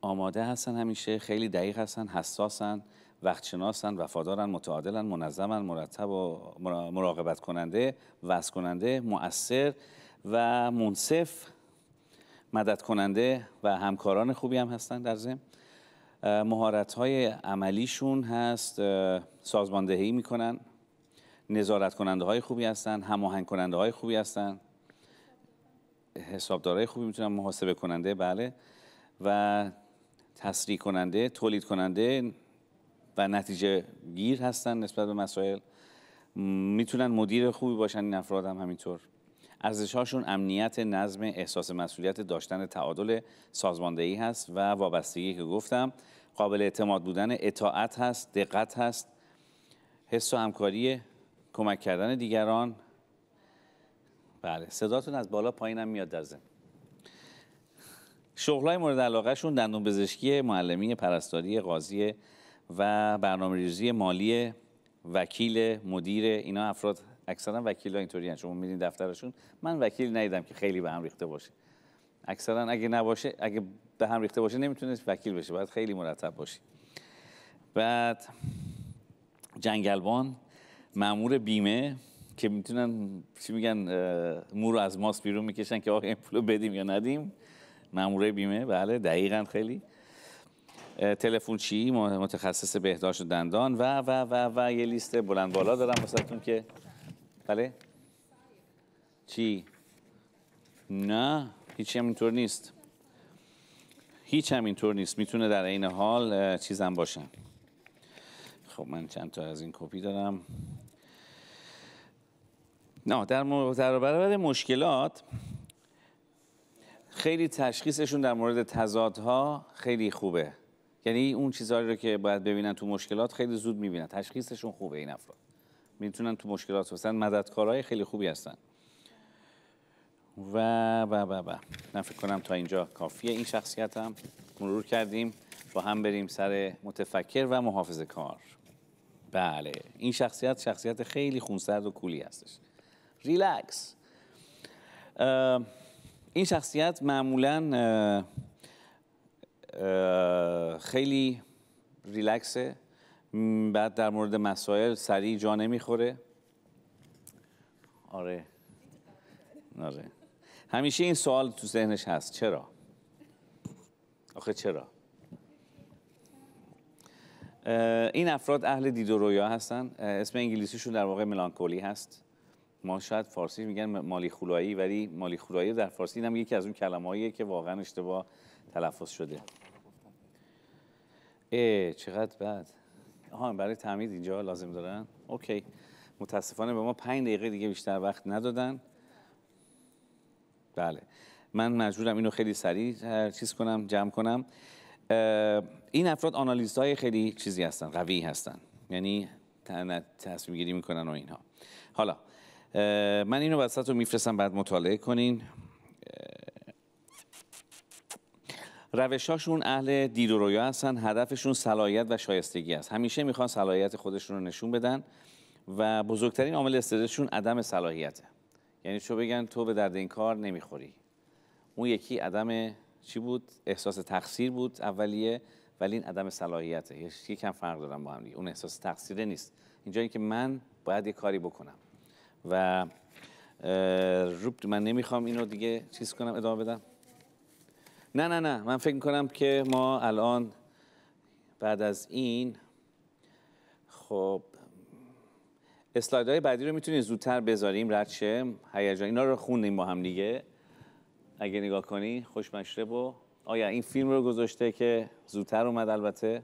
آماده هستن همیشه خیلی دقیق هستن حساسن وقت شناسن وفادارن متعادلن منظمن مرتب و مراقبت کننده وز کننده مؤثر و منصف مدد کننده و همکاران خوبی هم هستن در ضمن مهارت های عملیشون هست سازماندهی میکنن نظارت کننده های خوبی هستن هماهنگ کننده های خوبی هستن حسابدارای خوبی میتونن محاسبه کننده بله و تسریع کننده تولید کننده و نتیجه گیر هستن نسبت به مسائل میتونن مدیر خوبی باشن این افراد هم همینطور ارزشهاشون امنیت نظم احساس مسئولیت داشتن تعادل سازماندهی هست و وابستگی که گفتم قابل اعتماد بودن اطاعت هست دقت هست حس و همکاری کمک کردن دیگران بله صداتون از بالا پایینم میاد در زمین شغلای مورد علاقهشون دندون پزشکی معلمی پرستاری قاضی و برنامه ریزی مالی وکیل مدیر اینا افراد اکثرا ها اینطوری هستن شما میدین دفترشون من وکیل ندیدم که خیلی به هم ریخته باشه اکثرا اگه نباشه اگه به هم ریخته باشه نمیتونه وکیل بشه باید خیلی مرتب باشی بعد جنگلبان مامور بیمه که میتونن چی میگن مو رو از ماست بیرون میکشن که آقا این پولو بدیم یا ندیم مامور بیمه بله دقیقا خیلی تلفن چی متخصص بهداشت و دندان و و و و یه لیست بلند بالا دارم واسهتون که بله چی نه هیچ هم اینطور نیست هیچ هم اینطور نیست میتونه در عین حال چیزم باشه خب من چند تا از این کپی دارم نه در, مورد برابر مشکلات خیلی تشخیصشون در مورد تضادها خیلی خوبه یعنی اون چیزهایی رو که باید ببینن تو مشکلات خیلی زود میبینن تشخیصشون خوبه این افراد میتونن تو مشکلات بسن مددکارهای خیلی خوبی هستن و و و و من فکر کنم تا اینجا کافیه این شخصیت هم مرور کردیم با هم بریم سر متفکر و محافظ کار بله این شخصیت شخصیت خیلی خونسرد و کولی هستش ریلکس این شخصیت معمولا خیلی ریلکسه بعد در مورد مسائل سریع جا نمیخوره آره آره همیشه این سوال تو ذهنش هست چرا آخه چرا این افراد اهل دید و رویا هستن اسم انگلیسیشون در واقع ملانکولی هست ما شاید فارسی میگن مالی خولایی ولی مالی خولایی در فارسی هم یکی از اون هاییه که واقعا اشتباه تلفظ شده ای چقدر بد برای تعمید اینجا لازم دارن اوکی متاسفانه به ما پنج دقیقه دیگه بیشتر وقت ندادن بله من مجبورم اینو خیلی سریع چیز کنم جمع کنم این افراد آنالیست های خیلی چیزی هستن قوی هستن یعنی تصمیم گیری میکنن و اینها حالا من اینو وسط رو میفرستم بعد مطالعه کنین روشاشون اهل دید و رویا هستن هدفشون صلاحیت و شایستگی است همیشه میخوان صلاحیت خودشون رو نشون بدن و بزرگترین عامل استرسشون عدم صلاحیته یعنی چو بگن تو به درد این کار نمیخوری اون یکی عدم چی بود احساس تقصیر بود اولیه ولی این عدم صلاحیته یه کم فرق دارن با هم دیگه اون احساس تقصیره نیست اینجا اینکه که من باید یه کاری بکنم و روبت من نمیخوام اینو دیگه چیز کنم ادامه بدم نه نه نه من فکر کنم که ما الان بعد از این خب اسلاید های بعدی رو میتونید زودتر بذاریم رد هیجان اینا رو خوندیم با هم دیگه اگه نگاه کنی خوش مشرب و آیا این فیلم رو گذاشته که زودتر اومد البته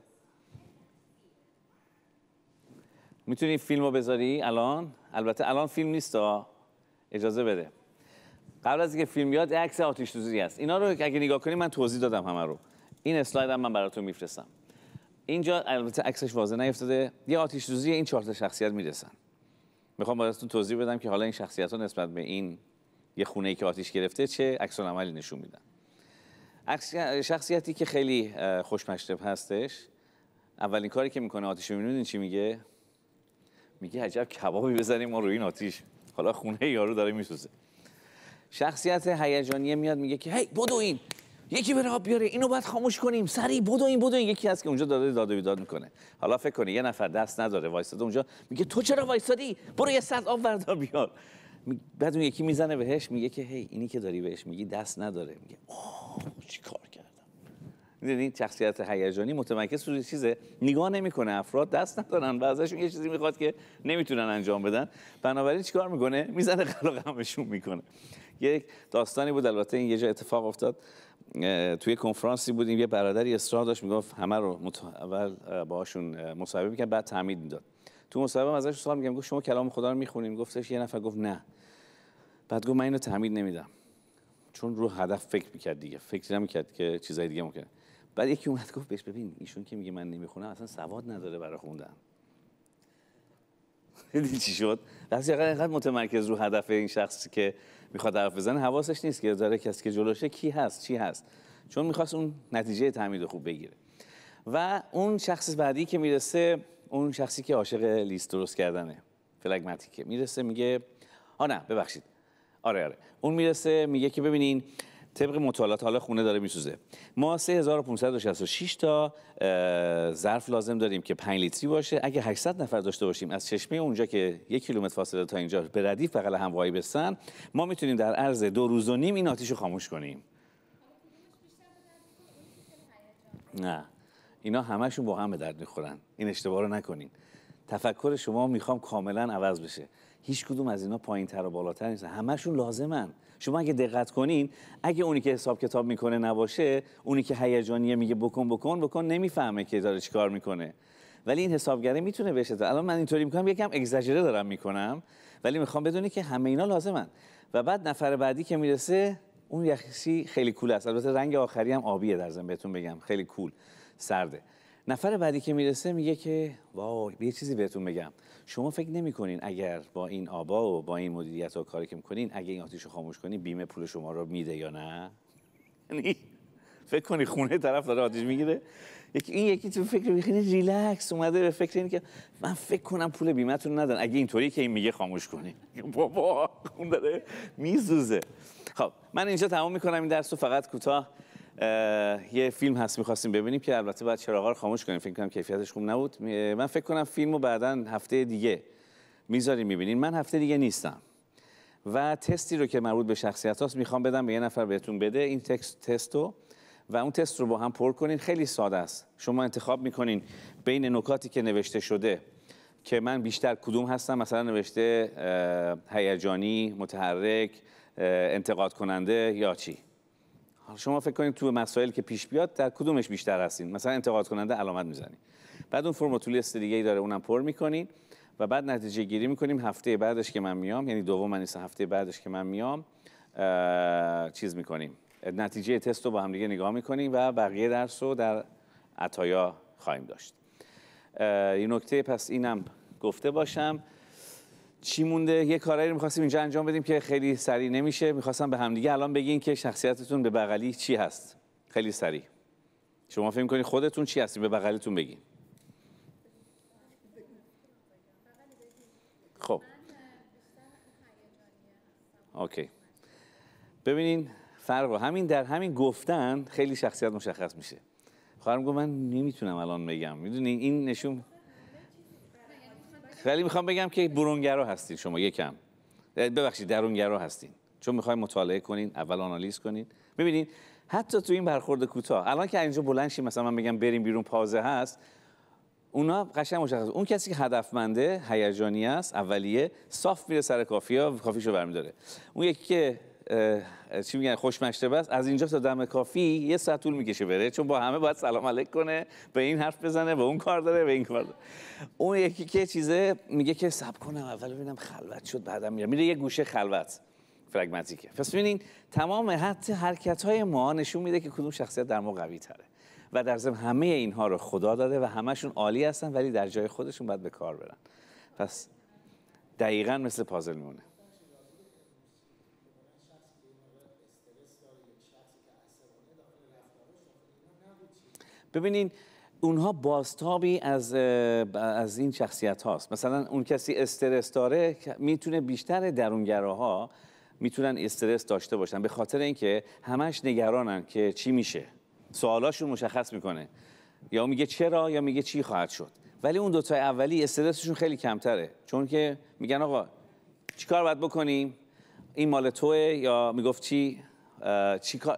میتونی فیلم رو بذاری الان البته الان فیلم نیست اجازه بده قبل از اینکه فیلم بیاد عکس آتش سوزی هست اینا رو اگه نگاه کنی من توضیح دادم همه رو این اسلاید هم من براتون میفرستم اینجا البته عکسش واضح نیفتاده یه آتش سوزی این چهار تا شخصیت میرسن میخوام براتون توضیح بدم که حالا این شخصیت ها نسبت به این یه خونه ای که آتیش گرفته چه عکس عملی نشون میدن شخصیتی که خیلی خوشمشرب هستش اولین کاری که میکنه آتیش میبینید چی میگه میگه عجب کبابی بزنیم ما روی این آتیش حالا خونه یارو داره میسوزه شخصیت هیجانی میاد میگه که هی بدو این یکی بره آب بیاره اینو باید خاموش کنیم سری بدو این بدو این یکی هست که اونجا داده داد بیداد میکنه حالا فکر کنه یه نفر دست نداره وایساده اونجا میگه تو چرا وایسادی برو یه صد آب بردار بیار بعد اون یکی میزنه بهش میگه که هی اینی که داری بهش میگی دست نداره میگه اوه چی کار کردم میدونی شخصیت هیجانی متمرکز روی چیزه نگاه نمیکنه افراد دست ندارن و یه چیزی میخواد که نمیتونن انجام بدن بنابراین چیکار میکنه میزنه قلقمشون میکنه یک داستانی بود البته این یه جا اتفاق افتاد توی کنفرانسی بودیم یه برادری اصرار داشت میگفت همه رو مت... اول باهاشون مصاحبه میکرد بعد تعمید میداد تو مصاحبه ازش سوال میگم گفت شما کلام خدا رو میخونیم گفتش یه نفر گفت نه بعد گفت من اینو تعمید نمیدم چون رو هدف فکر میکرد دیگه فکر نمیکرد که چیزای دیگه ممکنه بعد یکی اومد گفت بهش ببین ایشون که میگه من نمیخونم اصلا سواد نداره برای خوندن دیدی چی شد؟ دست اینقدر متمرکز رو هدف این شخصی که میخواد حرف بزنه حواسش نیست که داره کسی که جلوشه کی هست چی هست چون میخواست اون نتیجه تعمید خوب بگیره و اون شخص بعدی که میرسه اون شخصی که عاشق لیست درست کردنه فلگماتیکه میرسه میگه آ نه ببخشید آره آره اون میرسه میگه که ببینین طبق مطالعات حالا خونه داره میسوزه ما 3566 تا ظرف لازم داریم که 5 لیتری باشه اگه 800 نفر داشته باشیم از چشمه اونجا که یک کیلومتر فاصله تا اینجا به ردیف بغل هم وای بسن ما میتونیم در عرض دو روز و نیم این آتیش رو خاموش کنیم نه اینا همشون واقعا به درد میخورن این اشتباه رو نکنین تفکر شما میخوام کاملا عوض بشه هیچ کدوم از اینا پایین تر و بالاتر نیستن همشون لازمن شما اگه دقت کنین اگه اونی که حساب کتاب میکنه نباشه اونی که هیجانیه میگه بکن بکن بکن نمیفهمه که داره چیکار میکنه ولی این حسابگره میتونه بشه الان من اینطوری میکنم یکم اگزاجره دارم میکنم ولی میخوام بدونی که همه اینا لازمن و بعد نفر بعدی که میرسه اون یخی خیلی کول است البته رنگ آخری هم آبیه در بهتون بگم خیلی کول سرده نفر بعدی که میرسه میگه که وای یه چیزی بهتون بگم شما فکر نمیکنین اگر با این آبا و با این مدیریت و کاری که میکنین اگه این آتیش رو خاموش کنین بیمه پول شما رو میده یا نه یعنی فکر کنی خونه طرف داره آتیش میگیره یکی این یکی تو فکر ریلکس اومده به فکر اینه که من فکر کنم پول بیمهتون ندن اگه اینطوری که این میگه خاموش کنی بابا اون داره خب من اینجا تمام میکنم این درس رو فقط کوتاه یه فیلم هست میخواستیم ببینیم که البته بعد چراغا رو خاموش کنیم فکر کنم کیفیتش خوب نبود من فکر کنم فیلمو بعدا هفته دیگه میذاریم میبینین من هفته دیگه نیستم و تستی رو که مربوط به شخصیت هاست میخوام بدم به یه نفر بهتون بده این تست رو و اون تست رو با هم پر کنین خیلی ساده است شما انتخاب میکنین بین نکاتی که نوشته شده که من بیشتر کدوم هستم مثلا نوشته هیجانی متحرک انتقاد کننده یا چی شما فکر کنید تو مسائل که پیش بیاد در کدومش بیشتر هستین مثلا انتقاد کننده علامت میزنید بعد اون فرم است دیگه ای داره اونم پر میکنین و بعد نتیجه گیری میکنیم هفته بعدش که من میام یعنی دوم من هفته بعدش که من میام چیز میکنیم نتیجه تست رو با هم دیگه نگاه میکنیم و بقیه درس رو در عطایا خواهیم داشت این نکته پس اینم گفته باشم چی مونده یه کارایی رو می‌خواستیم اینجا انجام بدیم که خیلی سریع نمیشه میخواستم به همدیگه الان بگین که شخصیتتون به بغلی چی هست خیلی سریع شما فکر کنید خودتون چی هستی به بغلیتون بگین خب اوکی ببینین فرق همین در همین گفتن خیلی شخصیت مشخص میشه خواهرم گفت من نمیتونم الان بگم میدونی این نشون ولی میخوام بگم که برونگرا هستین شما یکم ببخشید درونگرا هستین چون میخوای مطالعه کنین اول آنالیز کنین ببینین حتی تو این برخورد کوتاه الان که اینجا بلند شیم مثلا من بگم بریم بیرون پازه هست اونا قشنگ مشخص اون کسی که هدفمنده هیجانی است اولیه صاف میره سر کافی کافیشو داره. اون یکی که چی میگن خوشمشته بس از اینجا تا دم کافی یه ساعت طول میکشه بره چون با همه باید سلام علیک کنه به این حرف بزنه به اون کار داره به این کار اون یکی که چیزه میگه که سب کنم اول ببینم خلوت شد بعدم میرم میره یه گوشه خلوت فرگماتیکه پس ببینین تمام حتی حرکت های ما نشون میده که کدوم شخصیت در ما قوی تره و در ضمن همه اینها رو خدا داده و همشون عالی هستن ولی در جای خودشون باید به کار برن پس دقیقا مثل پازل ببینین اونها بازتابی از از این شخصیت هاست مثلا اون کسی استرس داره میتونه بیشتر درونگراها میتونن استرس داشته باشن به خاطر اینکه همش نگرانن که چی میشه سوالاشون مشخص میکنه یا میگه چرا یا میگه چی خواهد شد ولی اون دوتای اولی استرسشون خیلی کمتره چون که میگن آقا چی کار باید بکنیم این مال توه یا میگفت چی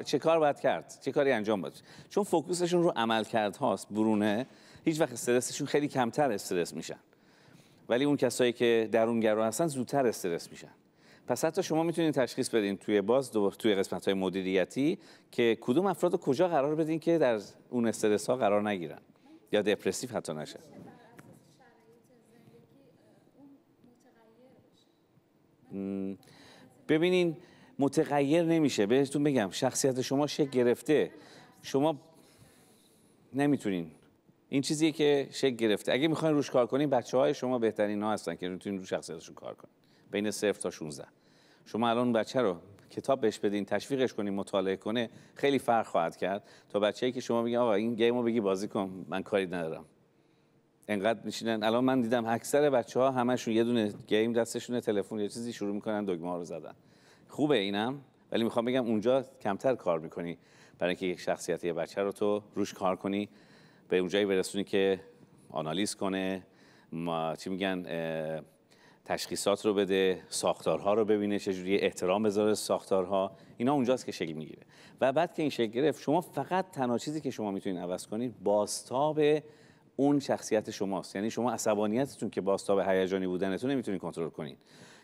چه کار باید کرد چه کاری انجام باید چون فوکوسشون رو عمل کرد هاست برونه هیچ وقت استرسشون خیلی کمتر استرس میشن ولی اون کسایی که درونگرا هستن زودتر استرس میشن پس حتی شما میتونید تشخیص بدین توی باز توی قسمت های مدیریتی که کدوم افراد کجا قرار بدین که در اون استرس ها قرار نگیرن یا دپرسیو حتی نشن ببینین متغیر نمیشه بهتون بگم شخصیت شما شک گرفته شما نمیتونین این چیزیه که شک گرفته اگه میخواین روش کار کنین بچه های شما بهترین ها هستن که میتونین روش شخصیتشون کار کنین بین صفر تا 16 شما الان بچه رو کتاب بهش بدین تشویقش کنین مطالعه کنه خیلی فرق خواهد کرد تا بچه‌ای که شما میگین آقا این گیمو بگی بازی کن من کاری ندارم انقدر میشینن الان من دیدم اکثر بچه همشون یه دونه گیم دستشون تلفن یه چیزی شروع میکنن دگمه رو زدن خوبه اینم ولی میخوام بگم اونجا کمتر کار میکنی برای اینکه یک شخصیت یه بچه رو تو روش کار کنی به اونجایی برسونی که آنالیز کنه ما چی میگن تشخیصات رو بده ساختارها رو ببینه چجوری احترام بذاره ساختارها اینا اونجاست که شکل میگیره و بعد که این شکل گرفت شما فقط تنها چیزی که شما میتونید عوض کنید باستاب اون شخصیت شماست یعنی شما عصبانیتتون که باستاب هیجانی بودنتون نمیتونید کنترل کنید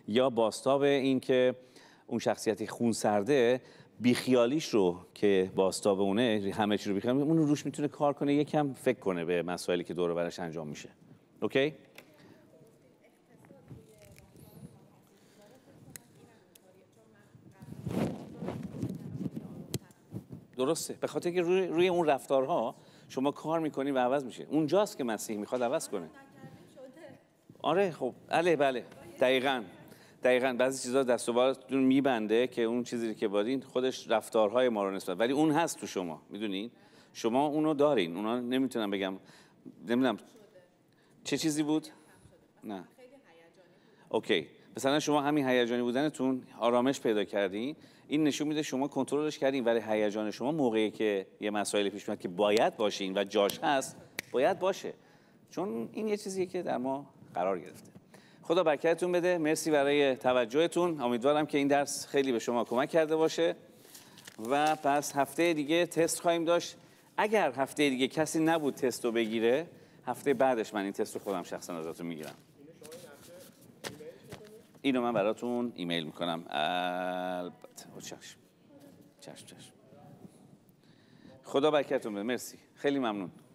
یا باستاب این که اون شخصیت خونسرده بیخیالیش رو که باستاب اونه همه چی رو بیخیال اون روش میتونه کار کنه یکم فکر کنه به مسائلی که دور برش انجام میشه اوکی درسته به خاطر که روی, روی اون رفتارها شما کار میکنی و عوض میشه اونجاست که مسیح میخواد عوض کنه آره خب بله بله دقیقاً دقیقا بعضی چیزها دست و بالتون میبنده که اون چیزی که بادین خودش رفتارهای ما رو نسبت ولی اون هست تو شما میدونین شما اونو دارین اونا نمیتونم بگم نمیدونم چه چیزی بود نه اوکی مثلا شما همین هیجانی بودنتون آرامش پیدا کردین این نشون میده شما کنترلش کردین ولی هیجان شما موقعی که یه مسائل پیش میاد که باید باشین و جاش هست باید باشه چون این یه چیزیه که در ما قرار گرفته خدا برکتتون بده مرسی برای توجهتون امیدوارم که این درس خیلی به شما کمک کرده باشه و پس هفته دیگه تست خواهیم داشت اگر هفته دیگه کسی نبود تست رو بگیره هفته بعدش من این تست رو خودم شخصا ازتون میگیرم اینو من براتون ایمیل میکنم البته چشم چشم خدا برکتتون بده مرسی خیلی ممنون